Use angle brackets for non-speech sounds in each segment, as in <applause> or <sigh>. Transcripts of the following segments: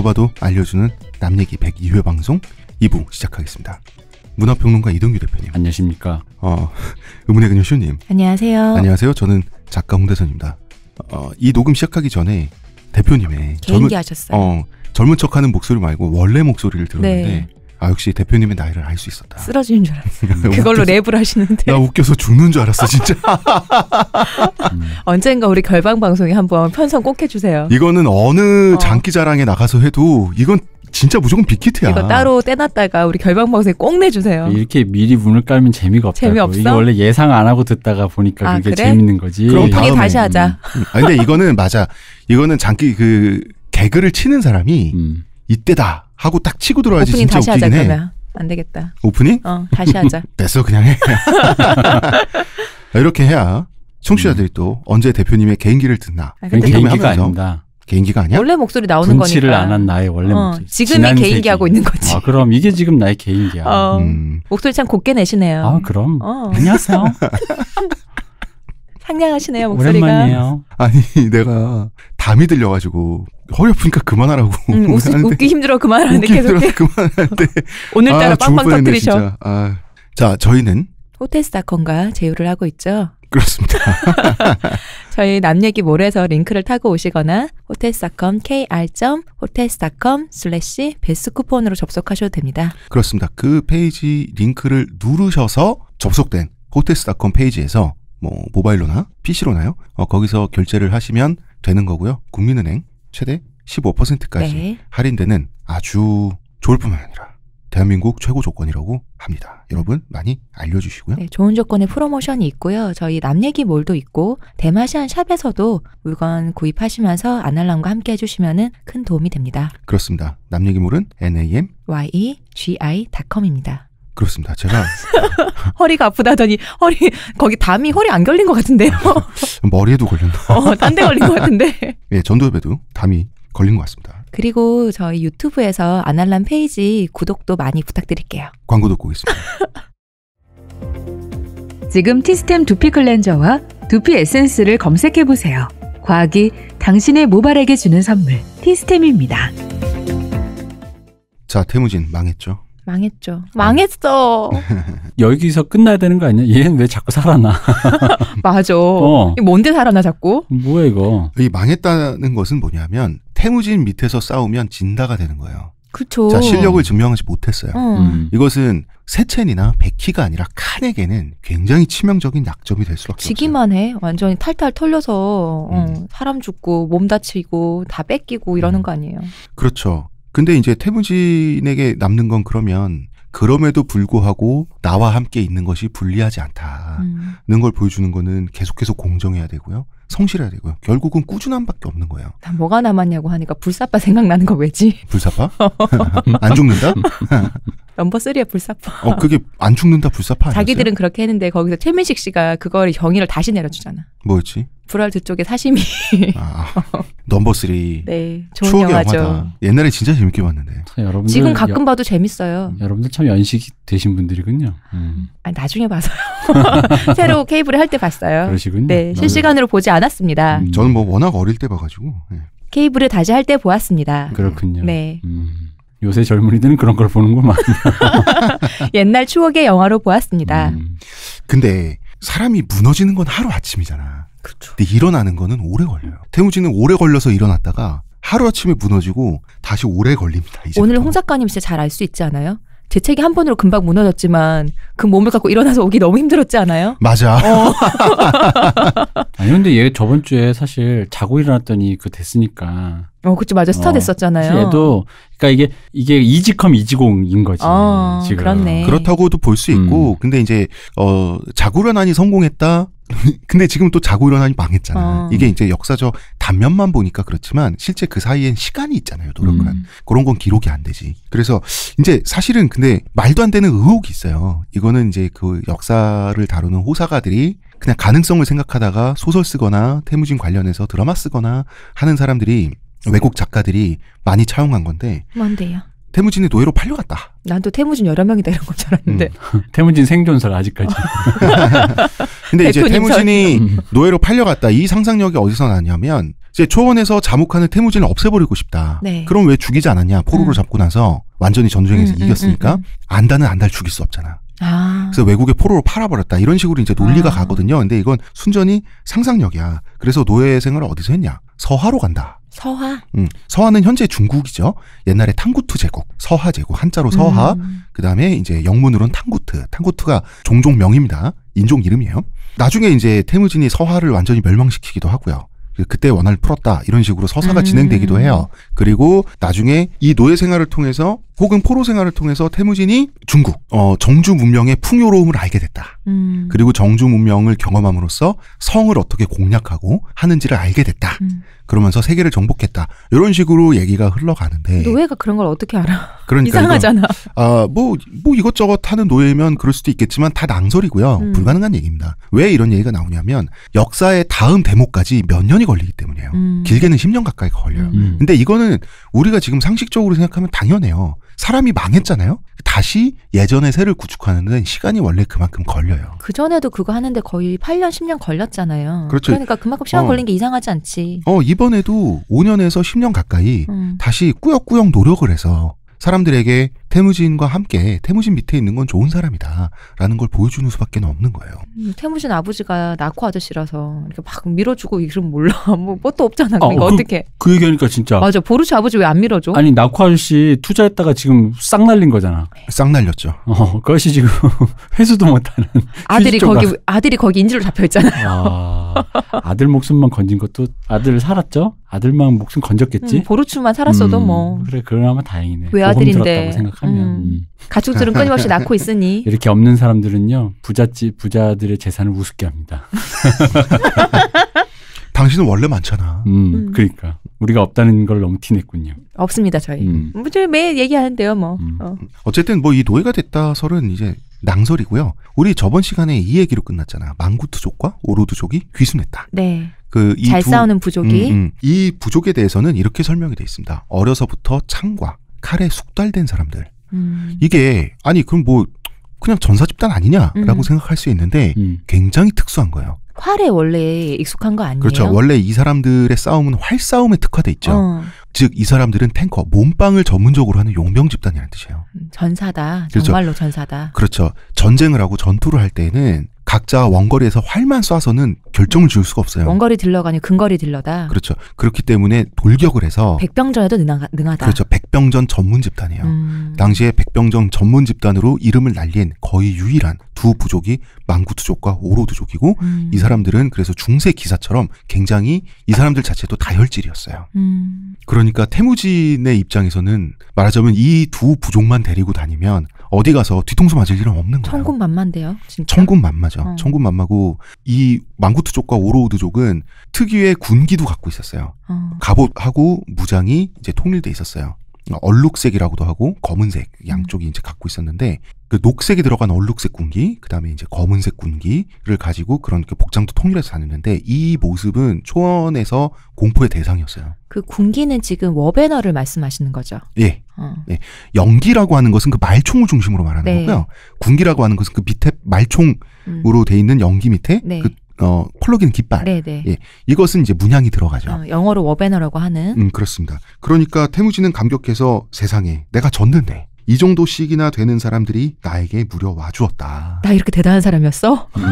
물어봐도 알려주는 남 얘기 102회 방송 2부 시작하겠습니다. 문화평론가 이동규 대표님. 안녕하십니까. 어, 의문의 그녀 쇼님. 안녕하세요. 안녕하세요. 저는 작가 홍대선입니다. 어, 이 녹음 시작하기 전에 대표님의 개인기 젊은, 하셨어요. 어, 젊은 척하는 목소리 말고 원래 목소리를 들었는데 네. 아 역시 대표님의 나이를 알 수 있었다. 쓰러지는 줄 알았어. <laughs> 그걸로 랩을 하시는데. 나 웃겨서 죽는 줄 알았어 진짜. 음. <laughs> 언젠가 우리 결방 방송에 한번 편성 꼭 해주세요. 이거는 어느 어. 장기자랑에 나가서 해도 이건 진짜 무조건 빅히트야. 이거 따로 떼놨다가 우리 결방 방송에 꼭 내주세요. 이렇게 미리 문을 깔면 재미가 없다. 재미없어? 이게 원래 예상 안 하고 듣다가 보니까 아, 그게 그래? 재밌는 거지. 그럼 다음에 다시 하자. 음, 음. 아, 근데 이거는 맞아. 이거는 장기 그 개그를 치는 사람이. 음. 이때다 하고 딱 치고 들어야지 오프닝 진짜 다시 웃기긴 하자, 해. 그러면. 안 되겠다. 오프닝? 어, 다시 하자. <laughs> 됐어, 그냥 해. <laughs> 이렇게 해야 청취자들이 음. 또 언제 대표님의 개인기를 듣나. 아, 개인기가 하면서. 아니다. 개인기가 아니야? 원래 목소리 나오는 분치를 거니까. 분치를 안 한 나의 원래 어, 목소리. 지금이 개인기 하고 있는 거지. 아, 그럼 이게 지금 나의 개인기야. 어, 음. 목소리 참 곱게 내시네요. 아, 그럼. 어. 안녕하세요. <laughs> 상냥하시네요 목소리가. 오랜만이에요. 아니 내가 담이 들려가지고 허리 아프니까 그만하라고. 음, <laughs> 웃, 기 힘들어 그만하는데 계속. 그만하는데. <laughs> 오늘따라 아, 빵빵 터뜨리셔. 아. 자 저희는 호텔 스닷컴과 제휴를 하고 있죠. 그렇습니다. <laughs> 저희 남 얘기 몰에서 링크를 타고 오시거나 호텔닷컴 스 kr.호텔닷컴 슬래시 베스 쿠폰으로 접속하셔도 됩니다. 그렇습니다. 그 페이지 링크를 누르셔서 접속된 호텔닷컴 스 페이지에서 뭐 모바일로나 PC로나요? 어, 거기서 결제를 하시면 되는 거고요. 국민은행 최대 15%까지 네. 할인되는 아주 좋을 뿐만 아니라 대한민국 최고 조건이라고 합니다. 여러분 많이 알려주시고요. 네, 좋은 조건의 프로모션이 있고요. 저희 남얘기 몰도 있고 대마시안 샵에서도 물건 구입하시면서 아날람과 함께 해주시면 큰 도움이 됩니다. 그렇습니다. 남얘기 몰은 n a m y e g i c o m 입니다. 그렇습니다. 제가 <laughs> 허리가 아프다더니 허리 거기 담이 허리 안 걸린 것 같은데요. <laughs> 머리에도 걸렸나? 어, 딴데 걸린 것 같은데. <laughs> 예, 전두엽에도 담이 걸린 것 같습니다. 그리고 저희 유튜브에서 아날람 페이지 구독도 많이 부탁드릴게요. 광고 듣고 있습니다. 지금 티스템 두피 클렌저와 두피 에센스를 검색해 보세요. 과학이 당신의 모발에게 주는 선물 티스템입니다. 자, 태무진 망했죠. 망했죠. 네. 망했어. <laughs> 여기서 끝나야 되는 거 아니야? 얘는 왜 자꾸 살아나? <laughs> 맞아. 어. 뭔데 살아나 자꾸? 뭐야 이거? 이 망했다는 것은 뭐냐면 태무진 밑에서 싸우면 진다가 되는 거예요. 그렇죠. 자 실력을 증명하지 못했어요. 어. 음. 이것은 세첸이나 백희가 아니라 칸에게는 굉장히 치명적인 약점이 될 수밖에 지기만 없어요. 지기만 해. 완전히 탈탈 털려서 어, 음. 어, 사람 죽고 몸 다치고 다 뺏기고 이러는 음. 거 아니에요. 그렇죠. 근데 이제 태무진에게 남는 건 그러면 그럼에도 불구하고 나와 함께 있는 것이 불리하지 않다는 음. 걸 보여주는 거는 계속해서 공정해야 되고요. 성실해야 되고요. 결국은 꾸준함밖에 없는 거예요. 뭐가 남았냐고 하니까 불사빠 생각나는 거 왜지? 불사빠? <laughs> 안 죽는다? <laughs> 넘버 3야 불사파. 어 그게 안 죽는다 불사파. 아니 자기들은 그렇게 했는데 거기서 최민식 씨가 그거를 의를 다시 내려주잖아. 뭐였지? 불알 두 쪽에 사심이. 아, 넘버 3. 네, 좋은 추억의 영화죠. 영화다. 옛날에 진짜 재밌게 봤는데. 여러분들 지금 가끔 여, 봐도 재밌어요. 여러분들 참 연식이 되신 분들이군요. 음. 아니, 나중에 봐서요. <laughs> 새로 케이블을 할 때 봤어요. 그러시군요. 네, 음. 실시간으로 보지 않았습니다. 음. 저는 뭐 워낙 어릴 때 봐가지고. 네. 케이블을 다시 할 때 보았습니다. 그렇군요. 네. 음. 요새 젊은이들은 그런 걸 보는구만. <laughs> 옛날 추억의 영화로 보았습니다. 음. 근데 사람이 무너지는 건 하루 아침이잖아. 그렇죠. 근데 일어나는 거는 오래 걸려요. 태무지는 오래 걸려서 일어났다가 하루 아침에 무너지고 다시 오래 걸립니다. 이제부터. 오늘 홍 작가님 진짜 잘 알 수 있지 않아요? 제 책이 한 번으로 금방 무너졌지만 그 몸을 갖고 일어나서 오기 너무 힘들었지 않아요? 맞아. 어. <laughs> 아니 근데 얘 저번 주에 사실 자고 일어났더니 그 됐으니까 어, 그쵸 맞아 스타 어, 됐었잖아요. 얘도 그니까 이게 이게 이지컴 이지공인 거지 어, 지금. 그렇네. 그렇다고도 볼 수 있고, 음. 근데 이제 어자고 일어나니 성공했다. <laughs> 근데 지금 또자고 일어나니 망했잖아. 어. 이게 이제 역사적 단면만 보니까 그렇지만 실제 그 사이엔 시간이 있잖아요. 노력한 음. 그런 건 기록이 안 되지. 그래서 이제 사실은 근데 말도 안 되는 의혹이 있어요. 이거는 이제 그 역사를 다루는 호사가들이 그냥 가능성을 생각하다가 소설 쓰거나 태무진 관련해서 드라마 쓰거나 하는 사람들이 외국 작가들이 많이 차용한 건데. 뭔데요? 태무진이 노예로 팔려갔다. 난 또 태무진 여러 명이다 이런 건줄 알았는데. 음. <laughs> 태무진 생존설 아직까지. <laughs> 근데 이제 태무진이 음. 노예로 팔려갔다. 이 상상력이 어디서 나냐면 이제 초원에서 잠복하는 태무진을 없애버리고 싶다. 네. 그럼 왜 죽이지 않았냐? 포로로 음. 잡고 나서 완전히 전쟁에서 음, 음, 이겼으니까 안다는 안달 죽일 수 없잖아. 아. 그래서 외국에 포로로 팔아버렸다 이런 식으로 이제 논리가 아. 가거든요. 근데 이건 순전히 상상력이야. 그래서 노예 생활을 어디서 했냐? 서하로 간다. 서하. 음, 서하는 현재 중국이죠. 옛날에 탕구트 제국, 서하 제국 한자로 서하. 음. 그다음에 이제 영문으로는 탕구트. 탕구트가 종종 명입니다. 인종 이름이에요. 나중에 이제 태무진이 서하를 완전히 멸망시키기도 하고요. 그 그때 원한을 풀었다 이런 식으로 서사가 음. 진행되기도 해요. 그리고 나중에 이 노예 생활을 통해서 혹은 포로 생활을 통해서 태무진이 중국 어, 정주 문명의 풍요로움을 알게 됐다. 음. 그리고 정주 문명을 경험함으로써 성을 어떻게 공략하고 하는지를 알게 됐다. 음. 그러면서 세계를 정복했다. 이런 식으로 얘기가 흘러가는데 노예가 그런 걸 어떻게 알아? 그러니까 이상하잖아. 아뭐뭐 뭐 이것저것 하는 노예면 그럴 수도 있겠지만 다 낭설이고요. 음. 불가능한 얘기입니다. 왜 이런 얘기가 나오냐면 역사의 다음 대목까지 몇 년이 걸리기 때문이에요. 음. 길게는 10년 가까이 걸려요. 음. 근데 이거는 우리가 지금 상식적으로 생각하면 당연해요. 사람이 망했잖아요. 다시 예전의 새를 구축하는 데는 시간이 원래 그만큼 걸려요. 그 전에도 그거 하는데 거의 8년, 10년 걸렸잖아요. 그렇죠. 그러니까 그만큼 시간 어. 걸린 게 이상하지 않지. 어, 이번에도 5년에서 10년 가까이 음. 다시 꾸역꾸역 노력을 해서 사람들에게 태무진과 함께 태무진 밑에 있는 건 좋은 사람이다라는 걸 보여주는 수밖에 없는 거예요. 음, 태무진 아버지가 낙호 아저씨라서 이렇게 막 밀어주고 이름 몰라 <laughs> 뭐 뭣도 없잖아. 그러니까 어, 그, 어떻게? 그 얘기하니까 진짜. 맞아. 보르츠 아버지 왜 안 밀어줘? 아니 낙호 아저씨 투자했다가 지금 싹 날린 거잖아. 싹 날렸죠. 어, 그것이 지금 <laughs> 회수도 못하는. <laughs> 아들이 거기 가서. 아들이 거기 인질로 잡혀 있잖아요. 아, 아들 목숨만 건진 것도 아들 살았죠. 아들만 목숨 건졌겠지. 음, 보르츠만 살았어도 음, 뭐. 그래 그러면 다행이네. 외아들인데 하면 음. 가축들은 끊임없이 낳고 있으니 <laughs> 이렇게 없는 사람들은요 부잣집 부자들의 재산을 우습게 합니다. <laughs> 당신은 원래 많잖아. 음, 음, 그러니까 우리가 없다는 걸 너무 티냈군요. 없습니다 저희. 음. 뭐 저희 매일 얘기하는데요 뭐. 음. 어. 어쨌든 뭐 이 노예가 됐다설은 이제 낭설이고요. 우리 저번 시간에 이 얘기로 끝났잖아. 망구트족과 오로드족이 귀순했다. 네. 그잘 싸우는 부족이 음, 음. 이 부족에 대해서는 이렇게 설명이 되어 있습니다. 어려서부터 창과 칼에 숙달된 사람들. 음. 이게 아니 그럼 뭐 그냥 전사 집단 아니냐라고 음. 생각할 수 있는데 음. 굉장히 특수한 거예요. 활에 원래 익숙한 거 아니에요? 그렇죠. 원래 이 사람들의 싸움은 활 싸움에 특화돼 있죠. 어. 즉이 사람들은 탱커, 몸빵을 전문적으로 하는 용병 집단이라는 뜻이에요. 전사다. 그렇죠. 전사다. 그렇죠. 전쟁을 하고 전투를 할 때는 각자 원거리에서 활만 쏴서는 결정을 지을 수가 없어요. 원거리 딜러가 니 근거리 딜러다. 그렇죠. 그렇기 때문에 돌격을 해서 백병전에도 능하, 다 그렇죠. 백병전 전문 집단이에요. 음. 당시에 백병전 전문 집단으로 이름을 날린 거의 유일한 두 부족이 망구두족과 오로두족이고 음. 이 사람들은 그래서 중세 기사처럼 굉장히 이 사람들 자체도 다혈질이었어요. 음. 그러니까 태무진의 입장에서는 말하자면 이 두 부족만 데리고 다니면 어디 가서 뒤통수 맞을 일은 없는 거예요. 천군만마인데요. 진짜? 천군만마죠. 어. 천군만마고 이 망구트족과 오로우드족은 특유의 군기도 갖고 있었어요. 어. 갑옷하고 무장이 이제 통일돼 있었어요. 그러니까 얼룩색이라고도 하고 검은색 양쪽이 음. 이제 갖고 있었는데 그 녹색이 들어간 얼룩색 군기, 그 다음에 이제 검은색 군기를 가지고 그런 그 복장도 통일해서 다녔는데 이 모습은 초원에서 공포의 대상이었어요. 그 군기는 지금 워배너를 말씀하시는 거죠? 예. 어. 예. 연기라고 하는 것은 그 말총을 중심으로 말하는 네. 거고요. 군기라고 하는 것은 그 밑에 말총으로 음. 돼 있는 연기 밑에 네. 그 어, 콜럭이는 깃발. 네네. 네. 예. 이것은 이제 문양이 들어가죠. 어, 영어로 워배너라고 하는. 음, 그렇습니다. 그러니까 태무지는 감격해서 세상에 내가 졌는데 이 정도씩이나 되는 사람들이 나에게 무려 와주었다. 나 이렇게 대단한 사람이었어? 음,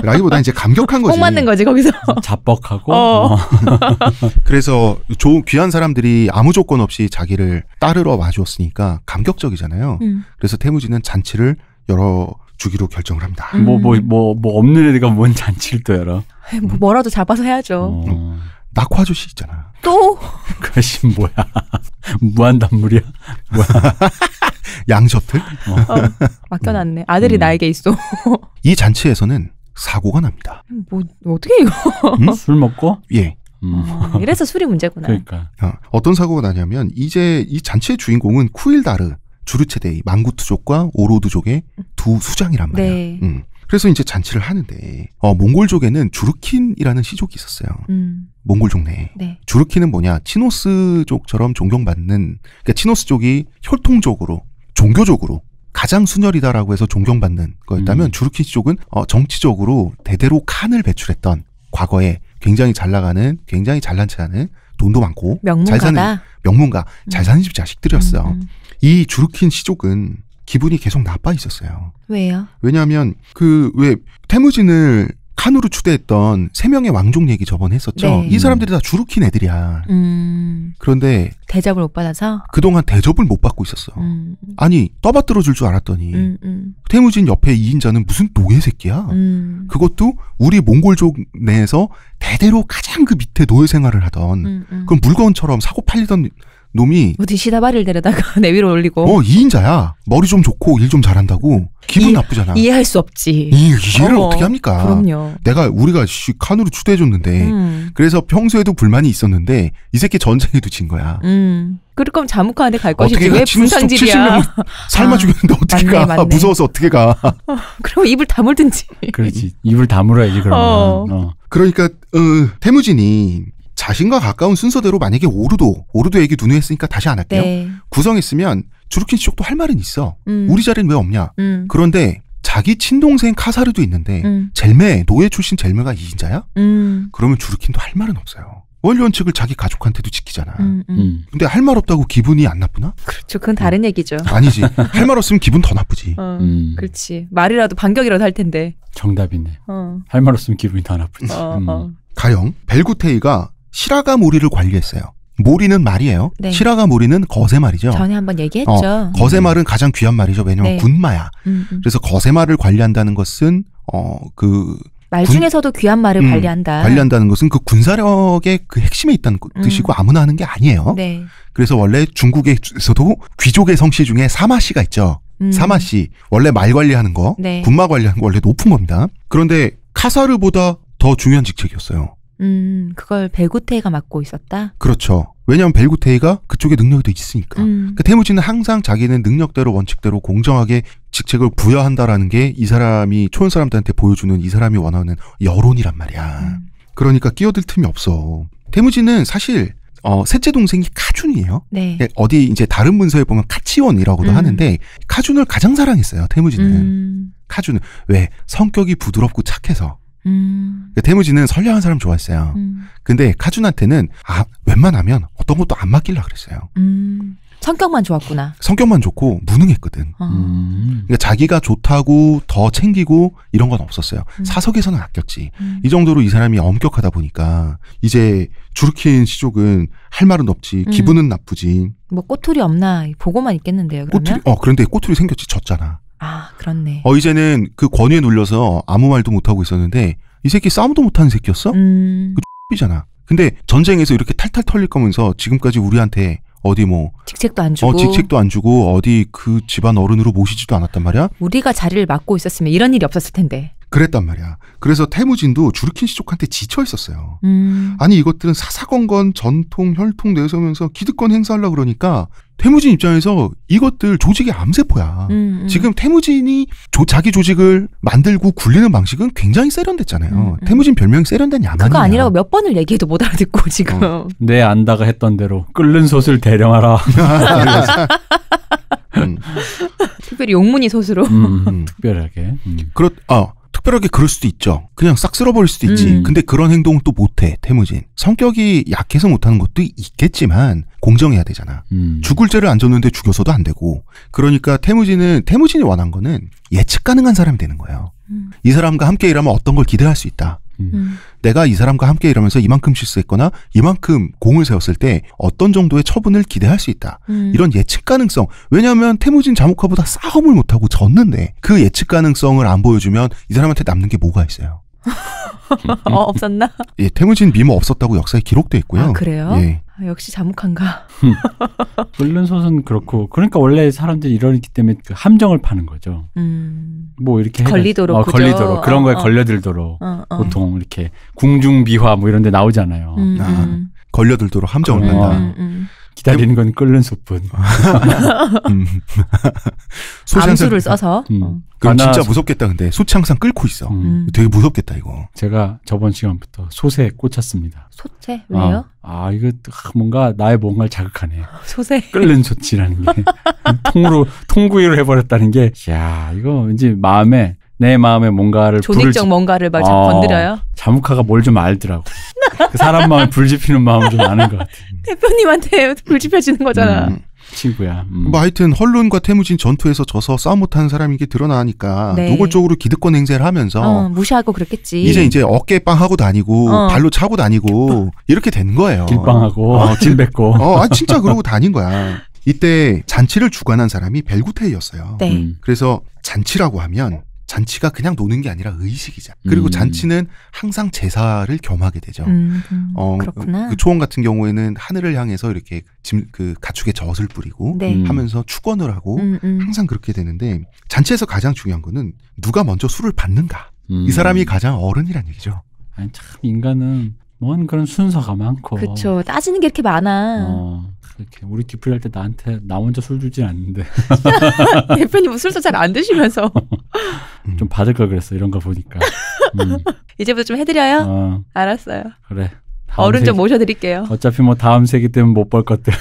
라기보다 이제 감격한 <laughs> 거지. 꼭 맞는 거지 거기서. 자뻑하고. 어. 어. <laughs> 그래서 좋은 귀한 사람들이 아무 조건 없이 자기를 따르러 와주었으니까 감격적이잖아요. 음. 그래서 태무진은 잔치를 열어 주기로 결정을 합니다. 뭐 뭐 뭐뭐 음. 뭐, 뭐, 뭐, 뭐 없는 애가 뭔 잔치를 또 열어? 뭐 뭐라도 잡아서 해야죠. 어. 음. 낙화주 씨 있잖아. 또? 그 뭐야? <laughs> 무한단물이야? 뭐야? 양 셔틀? 어. 어, 맡겨놨네. 아들이 음. 나에게 있어. 이 잔치에서는 사고가 납니다. 뭐 어떻게 이거? 음? 술 먹고? 예. 음. 어, 이래서 술이 문제구나. 그러니까. 어, 떤 사고가 나냐면 이제 이 잔치의 주인공은 쿠일다르 주르체데이 망구트족과 오로드족의 두 수장이란 네. 말이야. 네. 음. 그래서 이제 잔치를 하는데 어, 몽골족에는 주르킨이라는 시족이 있었어요. 음. 몽골족 내에. 네. 주르킨은 뭐냐? 치노스족처럼 존경받는 그러니까 치노스족이 혈통적으로 종교적으로 가장 순혈이다라고 해서 존경받는 거였다면 음. 주르키 쪽은 어, 정치적으로 대대로 칸을 배출했던 과거에 굉장히 잘 나가는 굉장히 잘난 체하는 돈도 많고 명문가다. 잘 사는 명문가 음. 잘 사는 집 자식들이었어요. 음. 음. 이 주르킨 시족은 기분이 계속 나빠 있었어요. 왜요? 왜냐하면 그 왜 태무진을 칸으로 추대했던 세 명의 왕족 얘기 저번 했었죠. 네. 이 사람들이 다 주루킨 애들이야. 음. 그런데 대접을 못 받아서 그동안 대접을 못 받고 있었어. 음. 아니 떠받들어 줄 줄 알았더니 음, 음, 태무진 옆에 이인자는 무슨 노예 새끼야. 음. 그것도 우리 몽골족 내에서 대대로 가장 그 밑에 노예 생활을 하던 음, 그런 물건처럼 사고 팔리던 놈이 어 드시다 발을 데려다가 <laughs> 내 위로 올리고 어 2인자야 머리 좀 좋고 일 좀 잘한다고 기분 이, 나쁘잖아 이해할 수 없지 이, 이해를 어, 떻게 합니까 그럼요 내가 우리가 씨, 칸으로 추대해줬는데 음. 그래서 평소에도 불만이 있었는데 이 새끼 전쟁에도 진 거야 음. 그럴 거면 자무카한테 갈 것이지 왜 분상질이야 삶아 죽였는데 어떻게 맞네, 가 맞네. 무서워서 어떻게 가 <laughs> 어, 그럼 입을 다물든지 그렇지 입을 다물어야지 그러면 어. 어. 그러니까 어, 태무진이 자신과 가까운 순서대로 만약에 오르도 오르도 얘기 누누했으니까 다시 안 할게요. 네. 구성했으면 주루킨 씨 쪽도 할 말은 있어. 음. 우리 자리는 왜 없냐. 음. 그런데 자기 친동생 카사르도 있는데 음. 젤메 노예 출신 젤메가 이인자야? 음. 그러면 주루킨도 할 말은 없어요. 원리원칙을 자기 가족한테도 지키잖아. 음, 음. 근데 할 말 없다고 기분이 안 나쁘나? 그렇죠. 그건 다른 얘기죠. 아니지. <laughs> 할 말 없으면 기분 더 나쁘지. 어, 그렇지. 말이라도 반격이라도 할 텐데. 정답이네. 어. 할말 없으면 기분이 더 나쁘지. 어, 어. 가령 벨구테이가 시라가 모리를 관리했어요. 모리는 말이에요. 네. 시라가 모리는 거세 말이죠. 전에 한번 얘기했죠. 어, 거세 음. 말은 음. 가장 귀한 말이죠. 왜냐하면 네. 군마야. 음, 음. 그래서 거세 말을 관리한다는 것은 어 그 말 중에서도 귀한 말을 음, 관리한다. 관리한다는 것은 그 군사력의 그 핵심에 있다는 음. 뜻이고 아무나 하는 게 아니에요. 네. 그래서 원래 중국에서도 귀족의 성씨 중에 사마씨가 있죠. 사마씨 원래 말 관리하는 거, 네. 군마 관리하는 거 원래 높은 겁니다. 그런데 카사르보다 더 중요한 직책이었어요. 음, 그걸 벨구테이가 맡고 있었다? 그렇죠. 왜냐하면 벨구테이가 그쪽에 능력이 돼 있으니까. 음. 그러니까 태무진은 항상 자기는 능력대로 원칙대로 공정하게 직책을 부여한다라는 게 이 사람이 초연 사람들한테 보여주는 이 사람이 원하는 여론이란 말이야. 음. 그러니까 끼어들 틈이 없어. 태무진은 사실 어, 셋째 동생이 카준이에요. 네. 네 어디 이제 다른 문서에 보면 카치원이라고도 음. 하는데 카준을 가장 사랑했어요. 태무진은. 음. 카준은 왜 성격이 부드럽고 착해서 음. 그 태무지는 선량한 사람 좋아했어요. 음. 근데 카준한테는 아 웬만하면 어떤 것도 안 맡길라 그랬어요. 음. 성격만 좋았구나. 성격만 좋고 무능했거든. 어. 음. 그러니까 자기가 좋다고 더 챙기고 이런 건 없었어요. 음. 사석에서는 아꼈지. 음. 이 정도로 이 사람이 엄격하다 보니까 이제 주르킨 시족은 할 말은 없지. 기분은 나쁘지. 뭐 꼬투리 없나 보고만 있겠는데요. 그러면? 꼬투리 어 그런데 꼬투리 생겼지 졌잖아. 아, 그렇네. 어, 이제는 그 권위에 눌려서 아무 말도 못하고 있었는데, 이 새끼 싸움도 못하는 새끼였어? 음. 그 X이잖아. 근데 전쟁에서 이렇게 탈탈 털릴 거면서 지금까지 우리한테 어디 뭐 직책도 안 어, 주고 어, 직책도 안 주고 어디 그 집안 어른으로 모시지도 않았단 말이야. 우리가 자리를 맡고 있었으면 이런 일이 없었을 텐데. 그랬단 말이야. 그래서 태무진도 주르킨 시족한테 지쳐 있었어요. 음. 아니 이것들은 사사건건 전통 혈통 내세우면서 기득권 행사하려 그러니까 태무진 입장에서 이것들 조직의 암세포야. 음, 음. 지금 태무진이 조, 자기 조직을 만들고 굴리는 방식은 굉장히 세련됐잖아요. 음, 음. 태무진 별명이 세련된 야만이야. 그거 아니라고 몇 번을 얘기해도 못 알아듣고 어. 지금. 어. <laughs> 내 안다가 했던 대로 끓는 솥을 대령하라. 음. <laughs> 특별히 용문이 솥으로. 음, 음, 특별하게. 그렇. 어. 특별하게 그럴 수도 있죠. 그냥 싹 쓸어버릴 수도 있지. 음. 근데 그런 행동을 또 못해 태무진. 성격이 약해서 못하는 것도 있겠지만 공정해야 되잖아. 음. 죽을 죄를 안줬는데 죽여서도 안 되고. 그러니까 태무진은 태무진이 원한 거는 예측 가능한 사람이 되는 거예요. 음. 이 사람과 함께 일하면 어떤 걸 기대할 수 있다. 음. 음. 내가 이 사람과 함께 일하면서 이만큼 실수했거나 이만큼 공을 세웠을 때 어떤 정도의 처분을 기대할 수 있다. 음. 이런 예측 가능성. 왜냐하면 태무진 자모카보다 싸움을 못하고 졌는데 그 예측 가능성을 안 보여주면 이 사람한테 남는 게 뭐가 있어요. <laughs> 음, 음. 어, 없었나? <laughs> 예, 태무진 미모 없었다고 역사에 기록돼 있고요. 아, 그래요? 예. 아, 역시 자묵한가. 물론소은 <laughs> 그렇고 그러니까 원래 사람들이 이러기 때문에 그 함정을 파는 거죠. 음. 뭐 이렇게 걸리도록 어, 걸리도록 그런 어, 거에 어. 걸려들도록 어, 어. 보통 이렇게 궁중비화 뭐 이런 데 나오잖아요. 음, 아, 음. 걸려들도록 함정을 판다. 음, 기다리는 네. 건 끓는 숯뿐. <laughs> 음. 암수를 써서. 음. 어. 그건 진짜 무섭겠다. 근데 소이 항상 끓고 있어. 음. 되게 무섭겠다 이거. 제가 저번 시간부터 솥에 꽂혔습니다. 소에 왜요? 아, 아 이거 뭔가 나의 뭔가를 자극하네. <laughs> 소세? 끓는 소이라는게 <laughs> 통으로 통구이로 해버렸다는 게. 야 이거 왠지 마음에 내 마음에 뭔가를 조직적 뭔가를 막 어, 건드려요. 자무카가 뭘 좀 알더라고. 그 사람 마음에 불 지피는 마음 좀 아는 것 같아. <laughs> 대표님한테 불 지펴지는 거잖아. 음, 친구야. 음. 뭐 하여튼 헐론과 태무진 전투에서 져서 싸움 못하는 사람인 게 드러나니까 네. 노골적으로 기득권 행세를 하면서 어, 무시하고 그랬겠지. 이제 이제 어깨 빵 하고 다니고 어. 발로 차고 다니고 이렇게 된 거예요. 길빵하고 진 어. <laughs> 뱉고. 어, 아 진짜 그러고 다닌 거야. 이때 잔치를 주관한 사람이 벨구테이였어요. 네. 음. 그래서 잔치라고 하면 잔치가 그냥 노는 게 아니라 의식이자. 그리고 음. 잔치는 항상 제사를 겸하게 되죠. 음, 음. 어, 그렇구나. 그 초원 같은 경우에는 하늘을 향해서 이렇게 짐, 그가축의 젖을 뿌리고 네. 음. 하면서 축원을 하고 음, 음. 항상 그렇게 되는데 잔치에서 가장 중요한 거는 누가 먼저 술을 받는가. 이 사람이 가장 어른이란 얘기죠. 아니, 참 인간은 뭔 그런 순서가 많고. 그렇죠. 따지는 게 이렇게 많아. 어. 이렇게 우리 뒤풀이 할때 나한테 나 혼자 술 주진 않는데 <laughs> 대표님은 술도 잘 안 드시면서 <laughs> 좀 받을 걸 그랬어 이런 거 보니까 음. <laughs> 이제부터 좀 해드려요. 어. 알았어요. 그래. 어른 세기. 좀 모셔드릴게요. 어차피 뭐 다음 세기 때문에 못 볼 것들.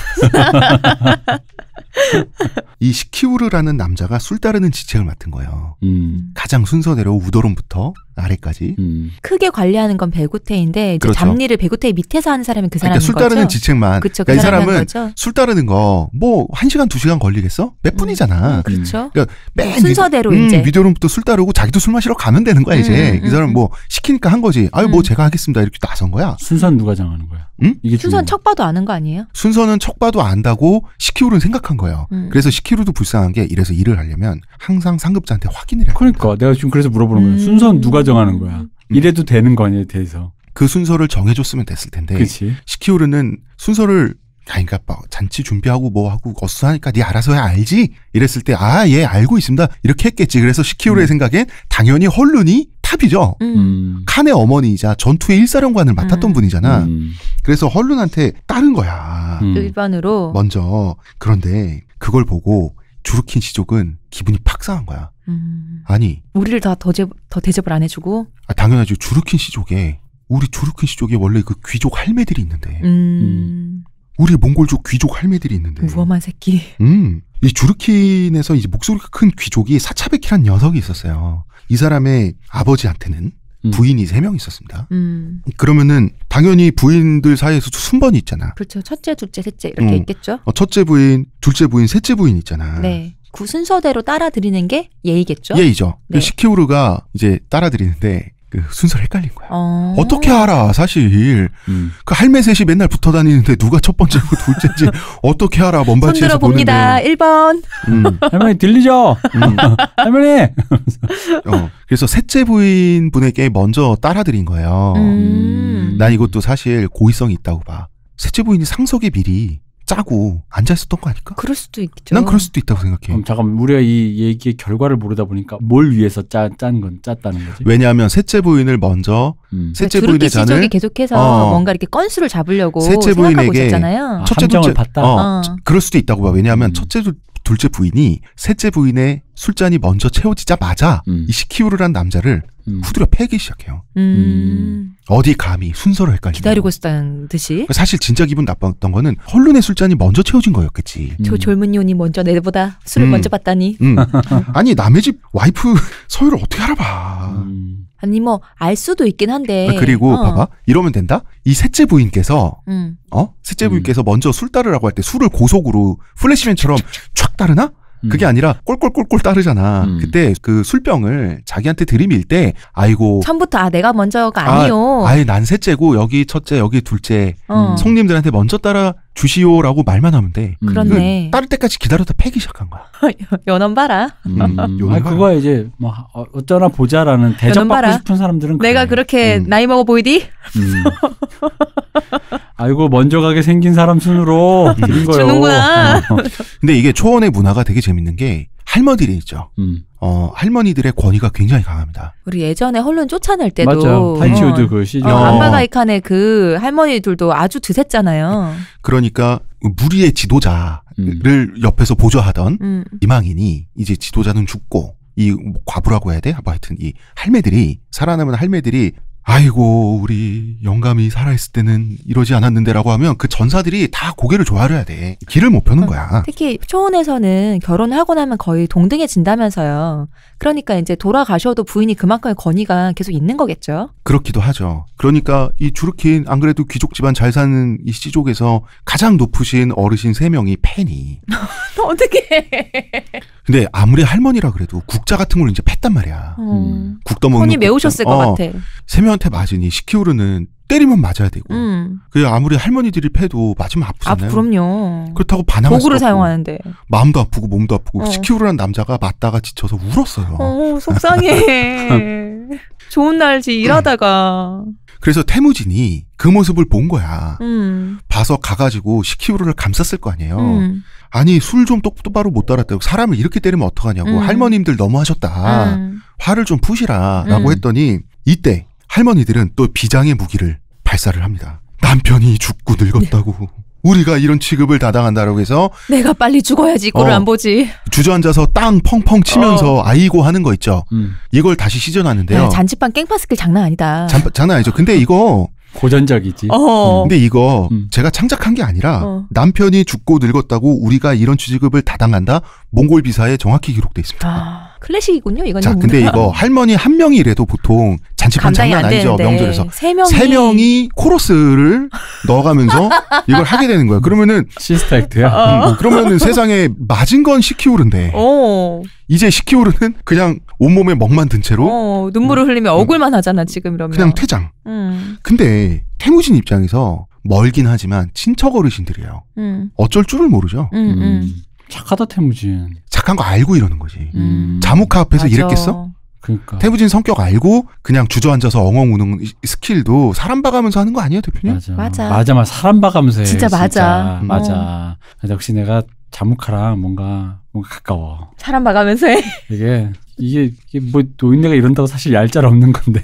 이 시키우르라는 남자가 술 따르는 지책을 맡은 거예요. 음. 가장 순서대로 우도론부터 아래까지 음. 크게 관리하는 건 배구태인데 그렇죠. 잡일을 배구태 밑에서 하는 사람이 그 사람인 그러니까 술 따르는 지책만 그쵸, 그 그러니까 그이 사람은 거죠? 술 따르는 거 뭐 한 시간 두 시간 걸리겠어 몇 음, 분이잖아 음, 그렇죠 그러니까 맨 순서대로 미, 이제 음, 미디어룸부터 술 따르고 자기도 술 마시러 가면 되는 거야 이제 음, 이 음, 사람 뭐 시키니까 한 거지 아유 뭐 제가 하겠습니다 이렇게 나선 거야 순서는 누가 정하는 거야 음? 이게 순서는 척 봐도 아는 거 아니에요 순서는 척 봐도 안다고 시키우는 생각한 거예요 그래서 시키우도 불쌍한 게 이래서 일을 하려면 항상 상급자한테 확인을 해야 그러니까 내가 지금 그래서 물어보는 거예요 순서는 누가 정하는 거야. 음. 이래도 되는 거냐에 대해서. 그 순서를 정해줬으면 됐을 텐데. 그치. 시키오르는 순서를 그러니까 뭐 잔치 준비하고 뭐 하고 어수하니까 네 알아서 해 알지 이랬을 때아예 알고 있습니다 이렇게 했겠지 그래서 시키오르의 음. 생각엔 당연히 헐룬이 탑이죠 음. 음. 칸의 어머니이자 전투의 일사령관을 맡았던 음. 분이잖아 음. 그래서 헐룬한테 따른 거야 그 일반으로 먼저 그런데 그걸 보고 주르킨 시족은 기분이 팍 상한 거야. 음. 아니 우리를 다 더, 제, 더 대접을 안 해주고. 아, 당연하죠. 그 주르킨 씨족에 우리 주르킨 씨족에 원래 그 귀족 할매들이 있는데. 음. 우리 몽골족 귀족 할매들이 있는데. 무엄한 새끼. 음. 이 주르킨에서 이제 목소리가 큰 귀족이 사차베키란 녀석이 있었어요. 이 사람의 아버지한테는 음. 부인이 세 명 있었습니다. 음. 그러면은 당연히 부인들 사이에서 순번이 있잖아. 그렇죠. 첫째, 둘째, 셋째 이렇게 음. 있겠죠. 어, 첫째 부인, 둘째 부인, 셋째 부인 있잖아. 네. 그 순서대로 따라드리는 게 예의겠죠? 예의죠. 그 네. 시키우르가 이제 따라드리는데 그 순서를 헷갈린 거야. 어... 떻게 알아, 사실. 음. 그 할매 셋이 맨날 붙어 다니는데 누가 첫 번째고 둘째인지 <laughs> 어떻게 알아, 먼바치에서 보는데. 봅니다. 1번. 음. <laughs> 할머니 들리죠? 음. <laughs> 할머니! 어, 그래서 셋째 부인 분에게 먼저 따라드린 거예요. 음. 난 이것도 사실 고의성이 있다고 봐. 셋째 부인이 상석에 미리 짜고 앉아 있었던 거 아닐까? 그럴 수도 있죠. 난 그럴 수도 있다고 생각해. 음, 잠깐 우리가 이 얘기의 결과를 모르다 보니까 뭘 위해서 짠 건, 짰다는 거지. 왜냐하면 셋째 부인을 먼저 음. 셋째 그러니까 부인의 잔을 계속해서 어. 뭔가 이렇게 건수를 잡으려고 셋째 부인에게 첫째 둘째 봤다. 어, 어. 그럴 수도 있다고 봐. 왜냐하면 음. 첫째 둘째 부인이 셋째 부인의 술잔이 먼저 채워지자마자 음. 이시키우를한 남자를 음. 후드려 패기 시작해요. 음. 음. 어디 감히 순서를 헷갈리 기다리고 있었다는 듯이. 그러니까 사실 진짜 기분 나빴던 거는 헐룬의 술잔이 먼저 채워진 거였겠지. 저 젊은 음. 년이 먼저 내보다 술을 음. 먼저 봤다니. 아니 남의 집 와이프 <laughs> 서유를 어떻게 알아봐. 아니 뭐 알 수도 있긴 한데. 아, 그리고 어. 봐봐 이러면 된다. 이 셋째 부인께서 음. 어 셋째 음. 부인께서 음. 먼저 술 따르라고 할 때 술을 고속으로 플래시맨처럼 촥 따르나? 음. 그게 아니라 꼴꼴꼴꼴 따르잖아. 음. 그때 그 술병을 자기한테 들이밀 때 아이고 처음부터 아 내가 먼저가 아, 아니요. 아, 아예 난 셋째고 여기 첫째 여기 둘째 어. 송님들한테 먼저 따라 주시오라고 말만 하면 돼. 음. 그렇네. 따를 때까지 기다려다 패기 시작한 거야. <laughs> 연원 봐라. 음, 음, 음. 아, 그거 이제 뭐 어, 어쩌나 보자라는 대접받고 싶은 사람들은 내가 그렇게 음. 나이 먹어 보이디? 음. <laughs> 아이고 먼저 가게 생긴 사람 순으로 <laughs> 거예요. 주는구나. 어. 근데 이게 초원의 문화가 되게 재밌는 게 할머니들이 있죠. 음. 어, 할머니들의 권위가 굉장히 강합니다. 우리 예전에 헐론 쫓아낼 때도 한치우드 어. 그 시절 어, 어. 안바가이칸의 그 할머니들도 아주 드셌잖아요. 그러니까 무리의 지도자를 음. 옆에서 보좌하던 음. 이망인이 이제 지도자는 죽고 이 뭐 과부라고 해야 돼? 뭐 하여튼 이 할매들이 살아남은 할매들이 아이고 우리 영감이 살아있을 때는 이러지 않았는데라고 하면 그 전사들이 다 고개를 조아려야 돼 길을 못 펴는 거야 어, 특히 초혼에서는 결혼하고 을 나면 거의 동등해진다면서요 그러니까 이제 돌아가셔도 부인이 그만큼의 권위가 계속 있는 거겠죠 그렇기도 하죠 그러니까 이 주르킨 안 그래도 귀족 집안 잘 사는 이 시족에서 가장 높으신 어르신 세명이 팬이 <laughs> 어떻게 근데 아무리 할머니라 그래도 국자 같은 걸 이제 팼단 말이야. 어. 음. 국도 먹는 손이 매우셨을 것 어. 같아. 세면한테 맞으니 시키 k 르는 때리면 맞아야 되고. 음. 그 아무리 할머니들이 패도 맞으면 아프잖아요. 아, 그럼요. 그렇다고 반항할 도구를 사용하는데 마음도 아프고 몸도 아프고 어. 1 0 k g 는 남자가 맞다가 지쳐서 울었어요. 어, 속상해. <laughs> 좋은 날지 일하다가 음. 그래서 태무진이 그 모습을 본 거야. 음. 봐서 가가지고 시키우를 감쌌을 거 아니에요. 음. 아니 술 좀 똑바로 못 따랐다고 사람을 이렇게 때리면 어떡하냐고 음. 할머님들 너무하셨다. 음. 화를 좀 푸시라라고 음. 했더니 이때 할머니들은 또 비장의 무기를 발사를 합니다. 남편이 죽고 늙었다고. 네. 우리가 이런 취급을 다당한다라고 해서 내가 빨리 죽어야지 이거 어, 안 보지. 주저앉아서 땅 펑펑 치면서 어. 아이고 하는 거 있죠. 음. 이걸 다시 시전하는데요. 야, 아, 잔치빵 깽판 스킬 장난 아니다. 잔, 장난 아니죠. 근데 이거 고전작이지. 어. 음. 근데 이거 음. 제가 창작한 게 아니라 어. 남편이 죽고 늙었다고 우리가 이런 취급을 다당한다 몽골 비사에 정확히 기록돼 있습니다. 아. 클래식이군요. 이건 자, 근데 이거 할머니 한 명이 이래도 보통 잔치판 장난 아니죠. 명절에서 세 명이 세 명이 코러스를 넣어가면서 <laughs> 이걸 하게 되는 거예요. 그러면은 시스타이트야. 어. 음, 음, 그러면은 세상에 맞은 건 시키오른데. 어. 이제 시키오르는 그냥 온몸에 멍만든 채로 어, 눈물을 음, 흘리며 억울만 하잖아 지금 이러면 그냥 퇴장 음. 근데 태무진 입장에서 멀긴 하지만 친척 어르신들이에요 음. 어쩔 줄을 모르죠 착하다 태무진. 착한 거 알고 이러는 거지. 음. 자무카 앞에서 맞아. 이랬겠어? 그러니까. 태무진 성격 알고 그냥 주저앉아서 엉엉 우는 스킬도 사람 봐가면서 하는 거 아니야 대표님? 맞아. 맞아. 맞아. 맞아. 사람 봐가면서 해. 진짜 맞아. 진짜. 음. 맞아. 어. 역시 내가 자무카랑 뭔가 뭔가 가까워. 사람 봐가면서 해. <laughs> 이게 이게, 이게 뭐 노인네가 이런다고 사실 얄짤 없는 건데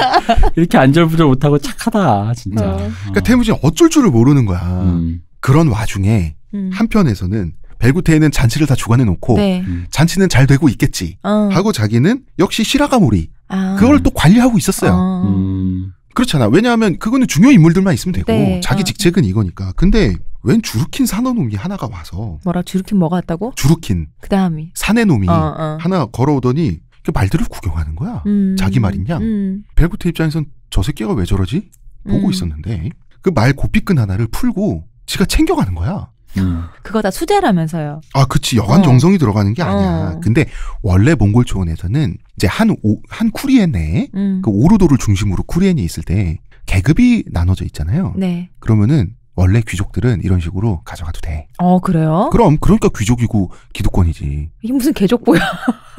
<laughs> 이렇게 안절부절 못하고 착하다 진짜. 어. 그러니까 태무진 어쩔 줄을 모르는 거야. 음. 그런 와중에 음. 한편에서는 벨구테에는 잔치를 다 주관해 놓고 네. 음. 잔치는 잘 되고 있겠지 어. 하고 자기는 역시 시라가모리 아. 그걸 또 관리하고 있었어요. 어. 음. 그렇잖아. 왜냐하면 그거는 중요 인물들만 있으면 되고 네. 자기 어. 직책은 이거니까. 근데 웬 주르킨 산해놈이 하나가 와서 뭐라 주르킨 뭐가 왔다고? 주르킨 그다음이 산해놈이 어, 어, 하나 걸어오더니 그 말들을 구경하는 거야. 음. 자기 말이냐. 음. 벨구테 입장에선 저 새끼가 왜 저러지? 보고 음. 있었는데 그 말 고삐끈 하나를 풀고 지가 챙겨가는 거야. 음. 그거 다 수제라면서요. 아, 그치. 여간 어. 정성이 들어가는 게 아니야. 어. 근데 원래 몽골 초원에서는 이제 한, 오, 한 쿠리엔 에 음. 그 오르도를 중심으로 쿠리엔이 있을 때 계급이 나눠져 있잖아요. 네. 그러면은 원래 귀족들은 이런 식으로 가져가도 돼. 어, 그래요? 그럼, 그러니까 귀족이고 기득권이지. 이게 무슨 개족보야. <laughs>